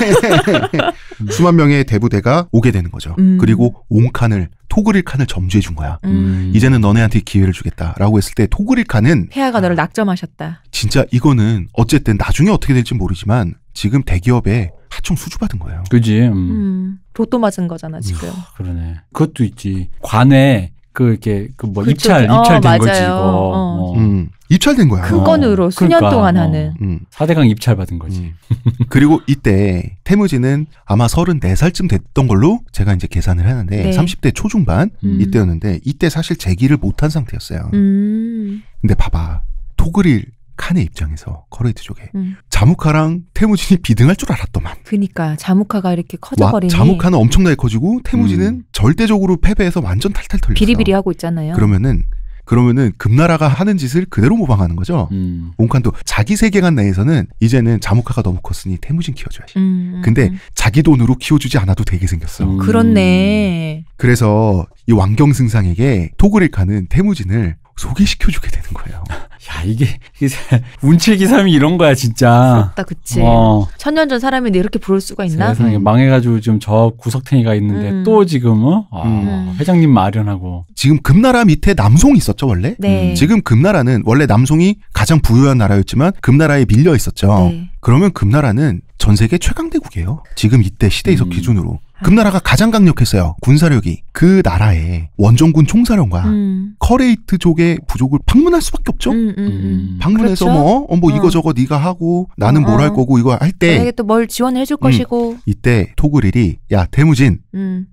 <laughs> 수만 명의 대부대가 오게 되는 거죠. 음. 그리고 옹칸을 토그릴 칸을 점주해 준 거야. 음. 이제는 너네한테 기회를 주겠다라고 했을 때 토그릴 칸은 폐하가 너를 음. 낙점하셨다. 진짜 이거는 어쨌든 나중에 어떻게 될지 모르지만 지금 대기업에 하청 수주 받은 거예요. 그지. 음. 음. 로또 맞은 거잖아 지금. 음. 아, 그러네. 그것도 있지. 관에 그 이렇게 그 뭐 입찰 어, 입찰된 어, 거지 이거. 어. 어. 음. 음. 입찰된 거야. 큰 건으로 그러니까. 수년 그러니까, 동안 어. 하는. 음. 4대강 입찰 받은 거지. 음. 그리고 이때 태무진은 아마 34살쯤 됐던 걸로 제가 이제 계산을 하는데 네. 30대 초중반 음. 이때였는데 이때 사실 재기를 못한 상태였어요. 음. 근데 봐봐. 토그릴 칸의 입장에서 커레이트 쪽에 음. 자무카랑 태무진이 비등할 줄 알았더만. 그니까 자무카가 이렇게 커져버리니. 자무카는 엄청나게 커지고 태무진은 음. 절대적으로 패배해서 완전 탈탈 털렸어. 비리비리 하고 있잖아요. 그러면은 그러면은 금나라가 하는 짓을 그대로 모방하는 거죠. 음. 옹칸도 자기 세계관 내에서는 이제는 자무카가 너무 컸으니 태무진 키워줘야지. 음. 음 근데 음. 자기 돈으로 키워주지 않아도 되게 생겼어. 음. 그렇네. 그래서 이 왕경승상에게 토그릴카는 태무진을 소개시켜주게 되는 거예요. <laughs> 야 이게, 이게 <laughs> 운칠기삼이 이런 거야 진짜. 그다 그치. 어. 천년 전사람인 이렇게 부를 수가 있나? 세상에 음. 망해가지고 지금 저 구석탱이가 있는데 음. 또 지금 어? 아, 음. 회장님 마련하고. 지금 금나라 밑에 남송이 있었죠 원래? 네. 음. 지금 금나라는 원래 남송이 가장 부유한 나라였지만 금나라에 밀려 있었죠. 네. 그러면 금나라는 전 세계 최강 대국이에요. 지금 이때 시대에서 음. 기준으로. 금나라가 가장 강력했어요. 군사력이. 그나라의 원정군 총사령과 음. 커레이트족의 부족을 방문할 수밖에 없죠. 음 음, 음, 음, 방문해서 그렇죠? 뭐, 어, 뭐 어. 이거저거 네가 하고 나는 어, 뭘할 거고 이거 할 때. 내게 또 뭘 지원을 해줄 것이고. 음, 이때 토그릴이 야 대무진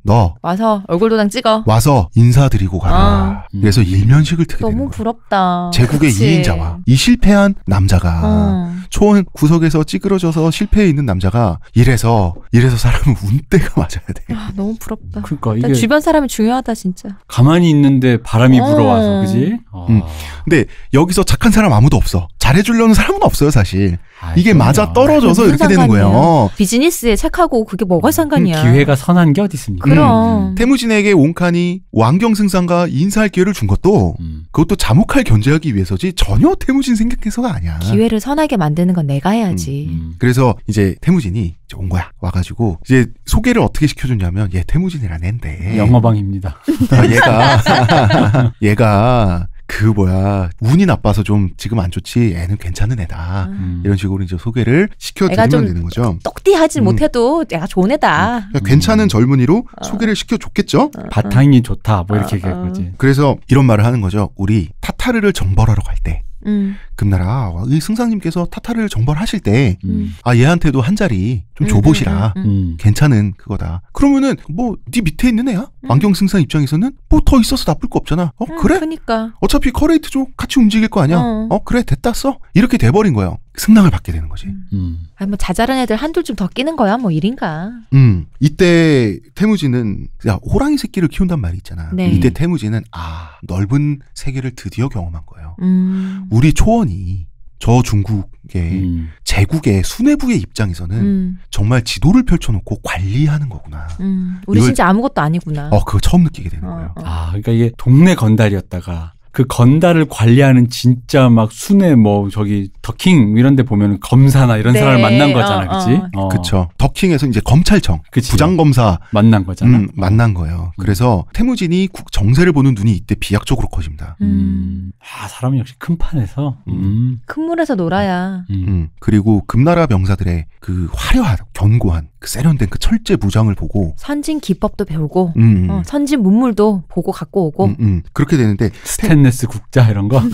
너 와서 얼굴도장 찍어. 와서 인사드리고 가라. 아. 그래서 일면식을 트게 너무 부럽다. 제국의 이인자와이 실패한 남자가 어. 초원 구석에서 찌그러져서 실패해 있는 남자가 이래서 이래서 사람은 운대가 맞아. 있어야 돼. 아, 너무 부럽다. 그러니까 이게 주변 사람이 중요하다 진짜. 가만히 있는데 바람이 어. 불어와서 그지? 어. 음. 근데 여기서 착한 사람 아무도 없어. 잘해주려는 사람은 없어요 사실. 아, 이게 맞아 떨어져서 이렇게 되는 거예요. 비즈니스에 착하고 그게 뭐가 음, 상관이야? 기회가 선한 게 어디 있습니까? 그럼 음. 태무진에게 온칸이 왕경 승상과 인사할 기회를 준 것도 음. 그것도 자목할 견제하기 위해서지 전혀 태무진 생각해서가 아니야. 기회를 선하게 만드는 건 내가 해야지. 음, 그래서 이제 태무진이 온 거야. 와가지고 이제 소개를 어떻게 시켜줬냐면 얘 태무진이라는 인데 영어방입니다. 아, 얘가 <laughs> 얘가 그 뭐야 운이 나빠서 좀 지금 안 좋지 애는 괜찮은 애다 음. 이런 식으로 이제 소개를 시켜드리면 되는 거죠. 똑띠하지 음. 못해도 애가 좋은 애다. 음. 그러니까 괜찮은 음. 젊은이로 어. 소개를 시켜줬겠죠. 어. 어. 바탕이 좋다 뭐 이렇게 어, 어. 얘기할 거지. 그래서 이런 말을 하는 거죠. 우리 타타르를 정벌하러 갈때 음. 금나라 승상님께서 타타를 정벌하실 때, 음. 아, 얘한테도 한 자리 좀 음, 줘보시라. 음, 음, 음. 괜찮은 그거다. 그러면은, 뭐, 네 밑에 있는 애야? 안경 승상 입장에서는 뭐 더 있어서 나쁠 거 없잖아. 어, 그래? 그니까. 러 어차피 커레이트 좀 같이 움직일 거 아니야? 어, 어 그래, 됐다, 써. 이렇게 돼버린 거예요. 승낙을 받게 되는 거지. 음. 아 뭐, 자잘한 애들 한둘 좀 더 끼는 거야, 뭐, 일인가. 음. 이때 태무지는, 야, 호랑이 새끼를 키운단 말이 있잖아. 네. 이때 태무지는, 아, 넓은 세계를 드디어 경험한 거예요. 음. 우리 초원이 당연히 저 중국의 음. 제국의 수뇌부의 입장에서는 음. 정말 지도를 펼쳐놓고 관리하는 거구나. 음. 우리 이걸, 진짜 아무것도 아니구나. 어, 그거 처음 느끼게 되는 어, 거예요. 어. 아, 그러니까 이게 동네 건달이었다가 그 건달을 관리하는 진짜 막 순회 뭐 저기 더킹 이런 데 보면 검사나 이런 네. 사람을 만난 거잖아. 어, 어. 그치? 어. 그쵸. 더킹에서 이제 검찰청. 그치? 부장검사. 만난 거잖아. 음, 만난 거예요. 음. 그래서 태무진이 국 정세를 보는 눈이 이때 비약적으로 커집니다. 음. 아, 사람이 역시 큰 판에서. 음. 음. 큰 물에서 놀아야. 음. 그리고 금나라 병사들의 그 화려한 견고한 그 세련된 그 철제 무장을 보고 선진 기법도 배우고 음, 음. 어, 선진 문물도 보고 갖고 오고 음, 음. 그렇게 되는데 스탠레스 국자 이런 거 음. <laughs>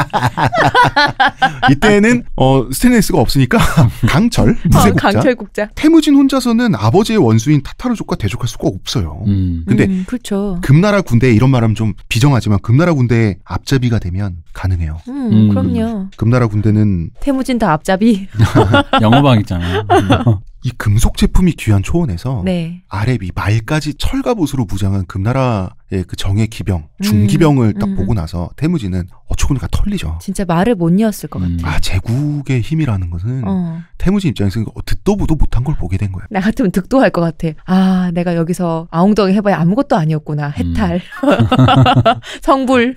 <laughs> 이때는 어 스테인리스가 없으니까 <laughs> 강철 무쇠 국자, 어, 강철 국자. 태무진 혼자서는 아버지의 원수인 타타르족과 대적할 수가 없어요. 음. 근데 음, 그렇죠. 금나라 군대 이런 말하면 좀 비정하지만 금나라 군대에 앞잡이가 되면 가능해요. 음, 음. 그럼요. 금나라 군대는 태무진 다 앞잡이. <laughs> 영어방 있잖아요. 이 금속 제품이 귀한 초원에서 네. 아랩이 말까지 철갑옷으로 무장한 금나라의 그 정예 기병 음. 중기병을 음, 딱 음. 보고 나서 태무진은 어처구니가 털 풀리죠. 진짜 말을 못 이었을 것 음. 같아요. 아 제국의 힘이라는 것은 어. 태무진 입장에서 어, 듣도 보도 못한 걸 보게 된거예나 같으면 득도 할것 같아. 아 내가 여기서 아웅덩이 해봐야 아무것도 아니었구나. 해탈, 음. <laughs> 성불.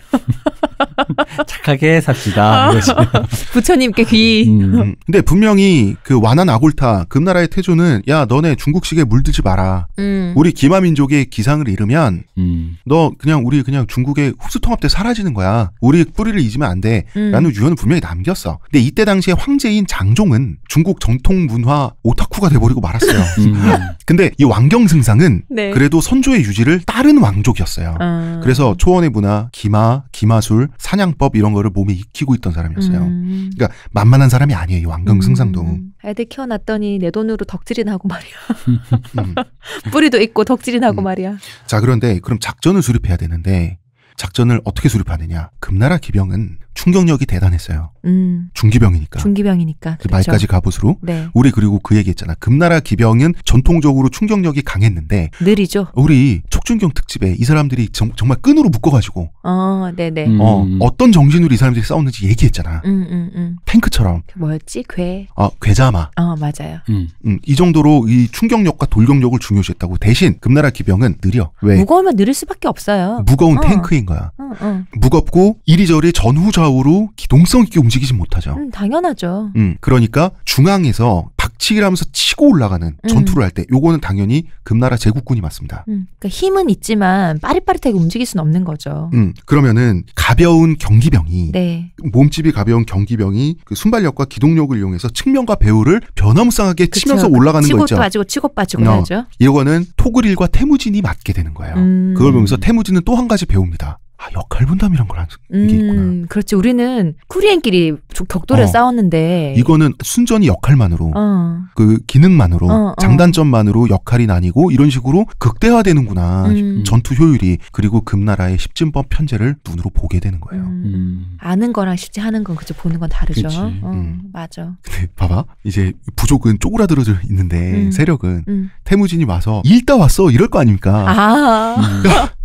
<laughs> <laughs> 착하게 삽시다. 아. <laughs> 부처님께 귀. 음. 근데 분명히 그 완한 아골타 금나라의 태조는 야 너네 중국식에 물들지 마라. 음. 우리 기마민족의 기상을 잃으면 음. 너 그냥 우리 그냥 중국의 흡수통합 때 사라지는 거야. 우리 뿌리를 잊으면 안 돼. 음. 라는 유언을 분명히 남겼어. 근데 이때 당시에 황제인 장종은 중국 전통 문화 오타쿠가 돼버리고 말았어요. <laughs> 음. 근데 이 왕경승상은 네. 그래도 선조의 유지를 따른 왕족이었어요. 아. 그래서 초원의 문화, 기마, 기마술, 사냥법 이런 거를 몸에 익히고 있던 사람이었어요. 음. 그러니까 만만한 사람이 아니에요. 왕경 음. 승상도. 애들 키워놨더니 내 돈으로 덕질이 나고 말이야. <laughs> 음. <laughs> 뿌리도 있고 덕질이 나고 음. 말이야. 자 그런데 그럼 작전을 수립해야 되는데 작전을 어떻게 수립하느냐. 금나라 기병은 충격력이 대단했어요. 음. 중기병이니까. 중기병이니까. 그 그렇죠. 말까지 갑옷으로. 네. 우리 그리고 그 얘기했잖아. 금나라 기병은 전통적으로 충격력이 강했는데 느리죠. 우리 촉준경 특집에 이 사람들이 정, 말 끈으로 묶어가지고. 어, 네네. 네. 음. 어, 어떤 정신으로 이 사람들이 싸웠는지 얘기했잖아. 음, 음, 음. 탱크처럼. 그 뭐였지? 괴. 어, 괴자마. 어, 맞아요. 음. 음, 이 정도로 이 충격력과 돌격력을 중요시했다고 대신 금나라 기병은 느려. 왜? 무거우면 느릴 수밖에 없어요. 무거운 어. 탱크인 거야. 어, 어. 무겁고 이리저리 전후전 좌우로 기동성 있게 움직이지 못하죠. 음, 당연하죠. 음, 그러니까 중앙에서 박치기를 하면서 치고 올라가는 음. 전투를 할때 요거는 당연히 금나라 제국군이 맞습니다. 음, 그러니까 힘은 있지만 빠릿빠릿하게 움직일 수는 없는 거죠. 음, 그러면은 가벼운 경기병이 네. 몸집이 가벼운 경기병이 그 순발력과 기동력을 이용해서 측면과 배후를 변함상하게 그쵸. 치면서 올라가는 치고 거 있죠. 빠지고 치고 빠지고 어, 하죠. 이거는 토그릴과 태무진이 맞게 되는 거예요. 음. 그걸 보면서 태무진은 또 한 가지 배웁니다. 아, 역할 분담이란 걸하게 음, 있구나. 그렇지. 우리는 쿠리엔끼리 격돌에 어. 싸웠는데 이거는 순전히 역할만으로 어. 그 기능만으로 어, 어, 장단점만으로 역할이 나뉘고 이런 식으로 극대화되는구나. 음. 전투 효율이 그리고 금나라의 십진법 편제를 눈으로 보게 되는 거예요. 음. 음. 아는 거랑 실제 하는 건 그저 보는 건 다르죠. 어, 음. 맞아. 근데 봐봐. 이제 부족은 쪼그라들어 있는데 음. 세력은 태무진이 와서 일다 왔어 이럴 거 아닙니까? 아. <laughs>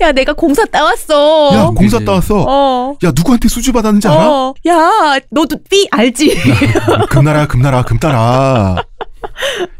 야 내가 공사 따왔어. 야 공사 그 따왔어. 어. 야 누구한테 수주 받았는지 어. 알아? 어. 야 너도 삐 알지? 야, 금나라 금나라 금따라.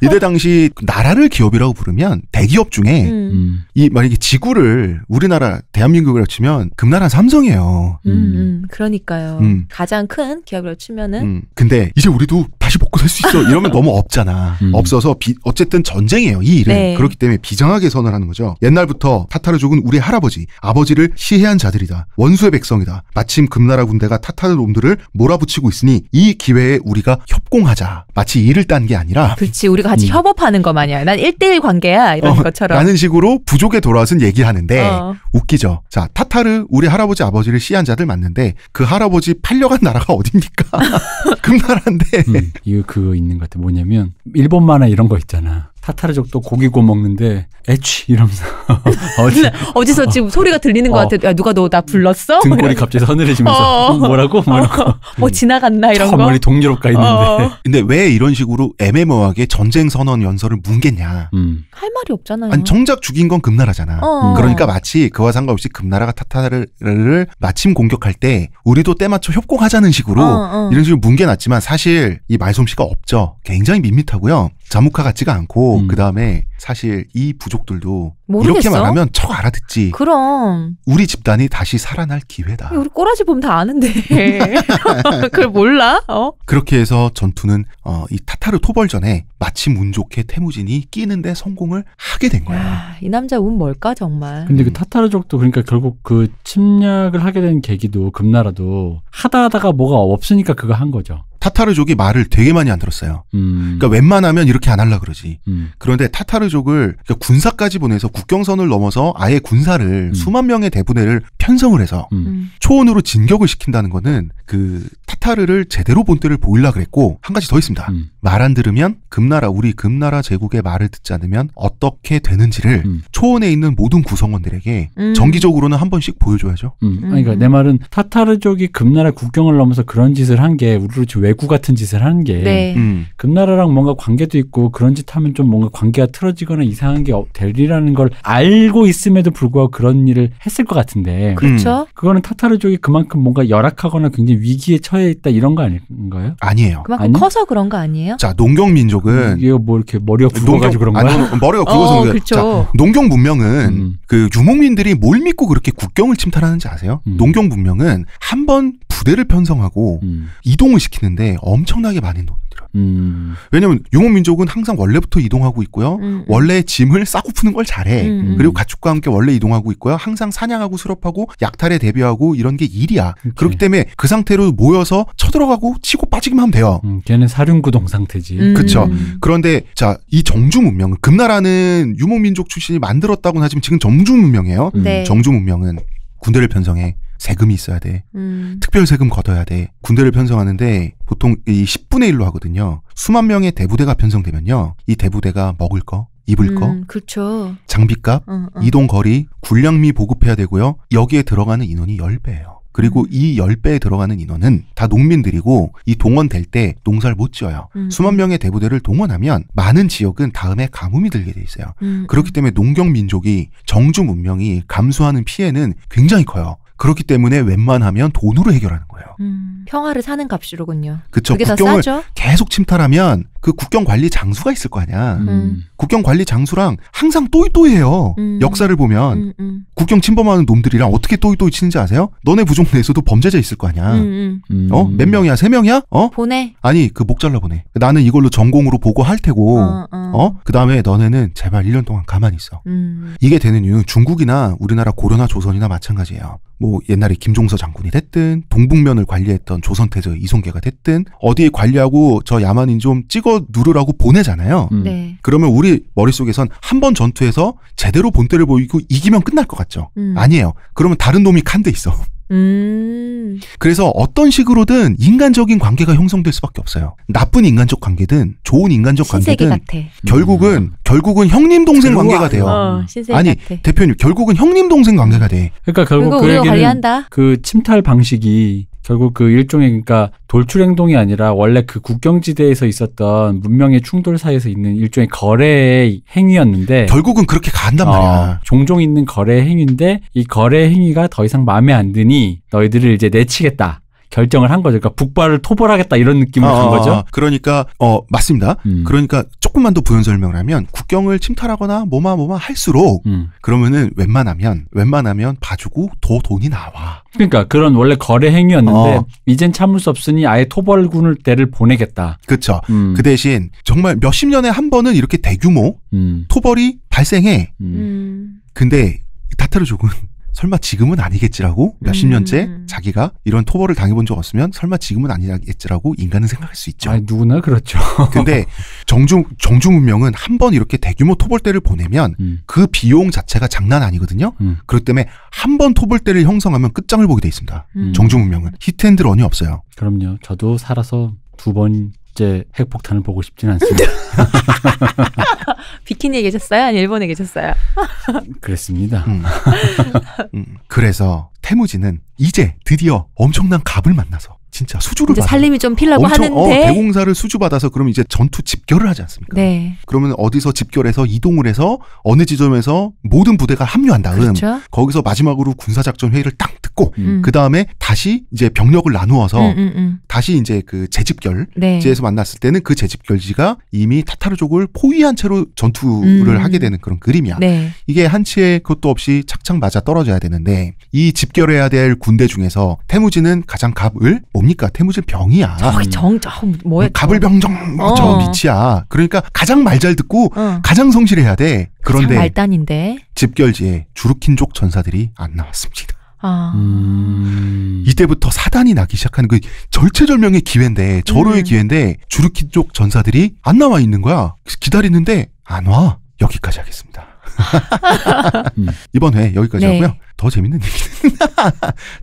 이때 당시 나라를 기업이라고 부르면 대기업 중에 음. 이 만약에 지구를 우리나라 대한민국으로 치면 금나라 삼성이에요. 음, 음. 그러니까요. 음. 가장 큰 기업으로 치면은. 음. 근데 이제 우리도 먹고 살수 있어 이러면 너무 없잖아. <laughs> 음. 없어서 비, 어쨌든 전쟁이에요 이 일은 네. 그렇기 때문에 비장하게 선언하는 거죠. 옛날부터 타타르족은 우리 할아버지 아버지를 시해한 자들이다 원수의 백성이다. 마침 금나라 군대가 타타르 놈들을 몰아붙이고 있으니 이 기회에 우리가 협공하자. 마치 일을 딴 게 아니라. 아, 그렇지 우리가 같이 음. 협업하는 거 마냥 난일대일 관계야 이런 어, 것처럼. 라는 식으로 부족에 돌아와서는 얘기하는데 어. 웃기죠. 자 타타르 우리 할아버지 아버지를 시한 자들 맞는데 그 할아버지 팔려간 나라가 어딥니까? <laughs> <laughs> 금나라인데. 음, 그거 있는 것 같아. 뭐냐면 일본 만화 이런 거 있잖아. 타타르족도 고기 구워 먹는데 에취 이러면서 <laughs> 어디, 어디서 지금 어, 소리가 들리는 것 어, 같아. 야 누가 너 나 불렀어? 등골이 갑자기 서늘해지면서 어, 어 뭐라고 어. 뭐라고 어, 뭐 음. 지나갔나 이런 저 거. 멀리 동유럽가 있는데. 근데 왜 이런 식으로 애매모호하게 전쟁 선언 연설을 뭉겠냐? 음. 할 말이 없잖아요. 아니 정작 죽인 건 금나라잖아. 음. 그러니까 마치 그와 상관없이 금나라가 타타르를 마침 공격할 때 우리도 때맞춰 협공하자는 식으로 이런 식으로 뭉개놨지만 사실 이 말솜씨가 없죠. 굉장히 밋밋하고요. 자무카 같지가 않고 음. 그 다음에 사실 이 부족들도 모르겠어? 이렇게 말하면 척 알아듣지. 그럼 우리 집단이 다시 살아날 기회다. 우리 꼬라지 보면 다 아는데 <laughs> <laughs> 그걸 몰라? 어? 그렇게 해서 전투는 어, 이 타타르 토벌전에 마침 운 좋게 태무진이 끼는데 성공을 하게 된 거야. 아, 이 남자 운 뭘까 정말. 근데 그 음. 타타르족도 그러니까 결국 그 침략을 하게 된 계기도 금나라도 하다 하다가 뭐가 없으니까 그거 한 거죠. 타타르족이 말을 되게 많이 안 들었어요. 음. 그러니까 웬만하면 이렇게 안 할라 그러지. 음. 그런데 타타르 카타족을 그러니까 군사까지 보내서 국경선을 넘어서 아예 군사를 음. 수만 명의 대부대를 편성을 해서 음. 음. 초원으로 진격을 시킨다는 거는 그 타타르를 제대로 본때를 보일라 그랬고 한 가지 더 있습니다. 음. 말안 들으면 금나라 우리 금나라 제국의 말을 듣지 않으면 어떻게 되는지를 음. 초원에 있는 모든 구성원들에게 음. 정기적으로는 한 번씩 보여줘야죠. 음. 음. 그러니까 내 말은 타타르족이 금나라 국경을 넘어서 그런 짓을 한 게 우리로 치외국 같은 짓을 한게 네. 음. 금나라랑 뭔가 관계도 있고 그런 짓 하면 좀 뭔가 관계가 틀어지거나 이상한 게될리라는걸 알고 있음에도 불구하고 그런 일을 했을 것 같은데 음. 그렇죠. 그거는 타타르족이 그만큼 뭔가 열악하거나 굉장히 위기에 처해 있다 이런 거 아닌가요? 아니에요. 그만큼 아니? 커서 그런 거 아니에요? 아니에요? 자, 농경 민족은 이거 뭐 이렇게 머리가 굵어가지고 그런 거야? 아니, 머리가 굵어서 어, 그래. 자, 농경 문명은 음. 그 유목민들이 뭘 믿고 그렇게 국경을 침탈하는지 아세요? 음. 농경 문명은 한 번 부대를 편성하고 음. 이동을 시키는데 엄청나게 많은 돈을 들 음. 왜냐면 유목민족은 항상 원래부터 이동하고 있고요. 음. 음. 원래 짐을 싸고 푸는 걸 잘해. 음, 음. 그리고 가축과 함께 원래 이동하고 있고요. 항상 사냥하고 수렵하고 약탈에 대비하고 이런 게 일이야. 오케이. 그렇기 때문에 그 상태로 모여서 쳐들어가고 치고 빠지기만 하면 돼요. 음, 걔네 사륜구동상 상태지. 음. 그렇죠. 그런데 자이 정주 문명은 금나라는 유목민족 출신이 만들었다고는 하지만 지금 정주 문명이에요. 음. 네. 정주 문명은 군대를 편성해 세금이 있어야 돼. 음. 특별 세금 걷어야 돼. 군대를 편성하는데 보통 이 10분의 1로 하거든요. 수만 명의 대부대가 편성되면요. 이 대부대가 먹을 거, 입을 음, 거, 그렇죠. 장비값, 어, 어. 이동 거리, 군량미 보급해야 되고요. 여기에 들어가는 인원이 10배예요. 그리고 이 10배에 들어가는 인원은 다 농민들이고 이 동원될 때 농사를 못 지어요. 음. 수만 명의 대부대를 동원하면 많은 지역은 다음에 가뭄이 들게 돼 있어요. 음. 그렇기 때문에 농경 민족이 정주 문명이 감수하는 피해는 굉장히 커요. 그렇기 때문에 웬만하면 돈으로 해결하는 거예요. 음, 평화를 사는 값이로군요. 그쵸. 국경을 계속 침탈하면 그 국경 관리 장수가 있을 거 아니야. 음. 음. 국경 관리 장수랑 항상 또이또이해요. 음. 역사를 보면 음, 음, 국경 침범하는 놈들이랑 어떻게 또이또이 치는지 아세요? 너네 부족 내에서도 범죄자 있을 거 아니야. 음, 어? 몇 명이야? 세 명이야? 어? 보내. 아니 그 목 잘라 보내. 나는 이걸로 전공으로 보고 할 테고. 어? 어. 어? 그 다음에 너네는 제발 1년 동안 가만히 있어. 이게 되는 이유는 중국이나 우리나라 고려나 조선이나 마찬가지예요. 뭐 옛날에 김종서 장군이 됐든 동북면을 관리했던 조선태저 이송계가 됐든 어디에 관리하고 저 야만인 좀 찍어 섞 누르라고 보내잖아요. 음. 네. 그러면 우리 머릿속에선 한 번 전투에서 제대로 본때를 보이고 이기면 끝날 것 같죠. 음. 아니에요. 그러면 다른 놈이 칸데 있어. 음. 그래서 어떤 식으로든 인간적인 관계가 형성될 수밖에 없어요. 나쁜 인간적 관계든 좋은 인간적 관계든 결국은 음. 결국은 형님 동생 관계가 돼요. 어, 음. 아니 같아. 대표님 결국은 형님 동생 관계가 돼. 그러니까 결국 그 얘기는 관리한다. 그 침탈 방식이 결국 그 일종의 그러니까 돌출 행동이 아니라 원래 그 국경지대에서 있었던 문명의 충돌 사이에서 있는 일종의 거래의 행위였는데 결국은 그렇게 간단 어, 말이야. 어, 종종 있는 거래 행위인데 이 거래 행위가 더 이상 마음에 안 드니 너희들을 이제 내치겠다. 결정을 한 거죠. 그러니까 북발을 토벌하겠다 이런 느낌으로 아, 거죠. 그러니까 어 맞습니다. 음. 그러니까 조금만 더 부연 설명을 하면 국경을 침탈하거나 뭐마 뭐마 할수록 음. 그러면은 웬만하면 웬만하면 봐주고 더 돈이 나와. 그러니까 그런 원래 거래 행위였는데 어. 이젠 참을 수 없으니 아예 토벌군을 대를 보내겠다. 그렇죠. 음. 그 대신 정말 몇십 년에 한 번은 이렇게 대규모 음. 토벌이 발생해. 음. 음. 근데 다타르족은 설마 지금은 아니겠지라고 몇십 음. 년째 자기가 이런 토벌을 당해본 적 없으면 설마 지금은 아니겠지라고 인간은 생각할 수 있죠. 아니, 누구나 그렇죠. <laughs> 근데 정중 정중 문명은 한 번 이렇게 대규모 토벌대를 보내면 음. 그 비용 자체가 장난 아니거든요. 음. 그렇기 때문에 한 번 토벌대를 형성하면 끝장을 보게 돼 있습니다. 음. 정중 문명은 히트핸드런이 없어요. 그럼요. 저도 살아서 두번 번째 핵폭탄을 보고 싶진 않습니다. <laughs> <laughs> 비키니에 계셨어요? 아니 일본에 계셨어요? 그랬습니다. 음. 그래서 태무지는 이제 드디어 엄청난 갑을 만나서 진짜 수주를 받아 살림이 좀 필라고 어, 하는데 어, 대공사를 수주받아서 그럼 이제 전투 집결을 하지 않습니까? 네. 그러면 어디서 집결해서 이동을 해서 어느 지점에서 모든 부대가 합류한 다음 그렇죠? 거기서 마지막으로 군사작전 회의를 딱 받고 음. 음. 그 다음에 다시 이제 병력을 나누어서 음, 음, 음, 다시 이제 그 재집결지에서 네. 만났을 때는 그 재집결지가 이미 타타르족을 포위한 채로 전투를 하게 되는 그런 그림이야. 네. 이게 한치의 그 것도 없이 착착 맞아 떨어져야 되는데 이 집결해야 될 군대 중에서 태무진은 가장 갑을 뭡니까? 태무진 병이야. 정저 뭐, 뭐야? 뭐 갑을 병정 뭐저 어. 미치야. 그러니까 가장 말 잘 듣고 어. 가장 성실해야 돼. 그런데 말단인데 집결지에 주르킨족 전사들이 안 나왔습니다. 아. 음... 이때부터 사단이 나기 시작하는 그 절체절명의 기회인데 절호의 음. 기회인데 주르키 쪽 전사들이 안 나와 있는 거야. 기다리는데 안 와. 여기까지 하겠습니다. <laughs> 음. 이번 회 여기까지 네. 하고요. 더 재밌는 얘기는 <laughs>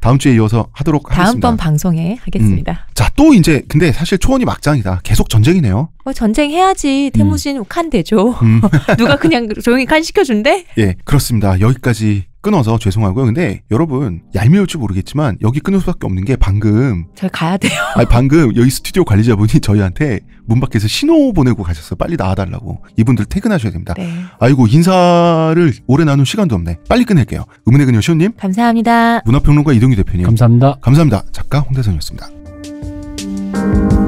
다음 주에 이어서 하도록 다음 하겠습니다. 다음번 방송에 음. 하겠습니다. 음. 자, 또 이제 근데 사실 초원이 막장이다. 계속 전쟁이네요. 어, 뭐 전쟁 해야지 태무진 음. 칸 되죠. 음. <laughs> 누가 그냥 조용히 칸 시켜준대? 예, 그렇습니다. 여기까지 끊어서 죄송하고요. 근데 여러분 얄미울지 모르겠지만 여기 끊을 수밖에 없는 게 방금 저희 가야 돼요. <laughs> 아니 방금 여기 스튜디오 관리자분이 저희한테 문 밖에서 신호 보내고 가셨어 빨리 나와달라고. 이분들 퇴근하셔야 됩니다. 네. 아이고 인사를 오래 나눌 시간도 없네. 빨리 끊을게요. 음은의 그녀 시호님 감사합니다. 문화평론가 이동규 대표님 감사합니다. 감사합니다. 작가 홍대선이었습니다.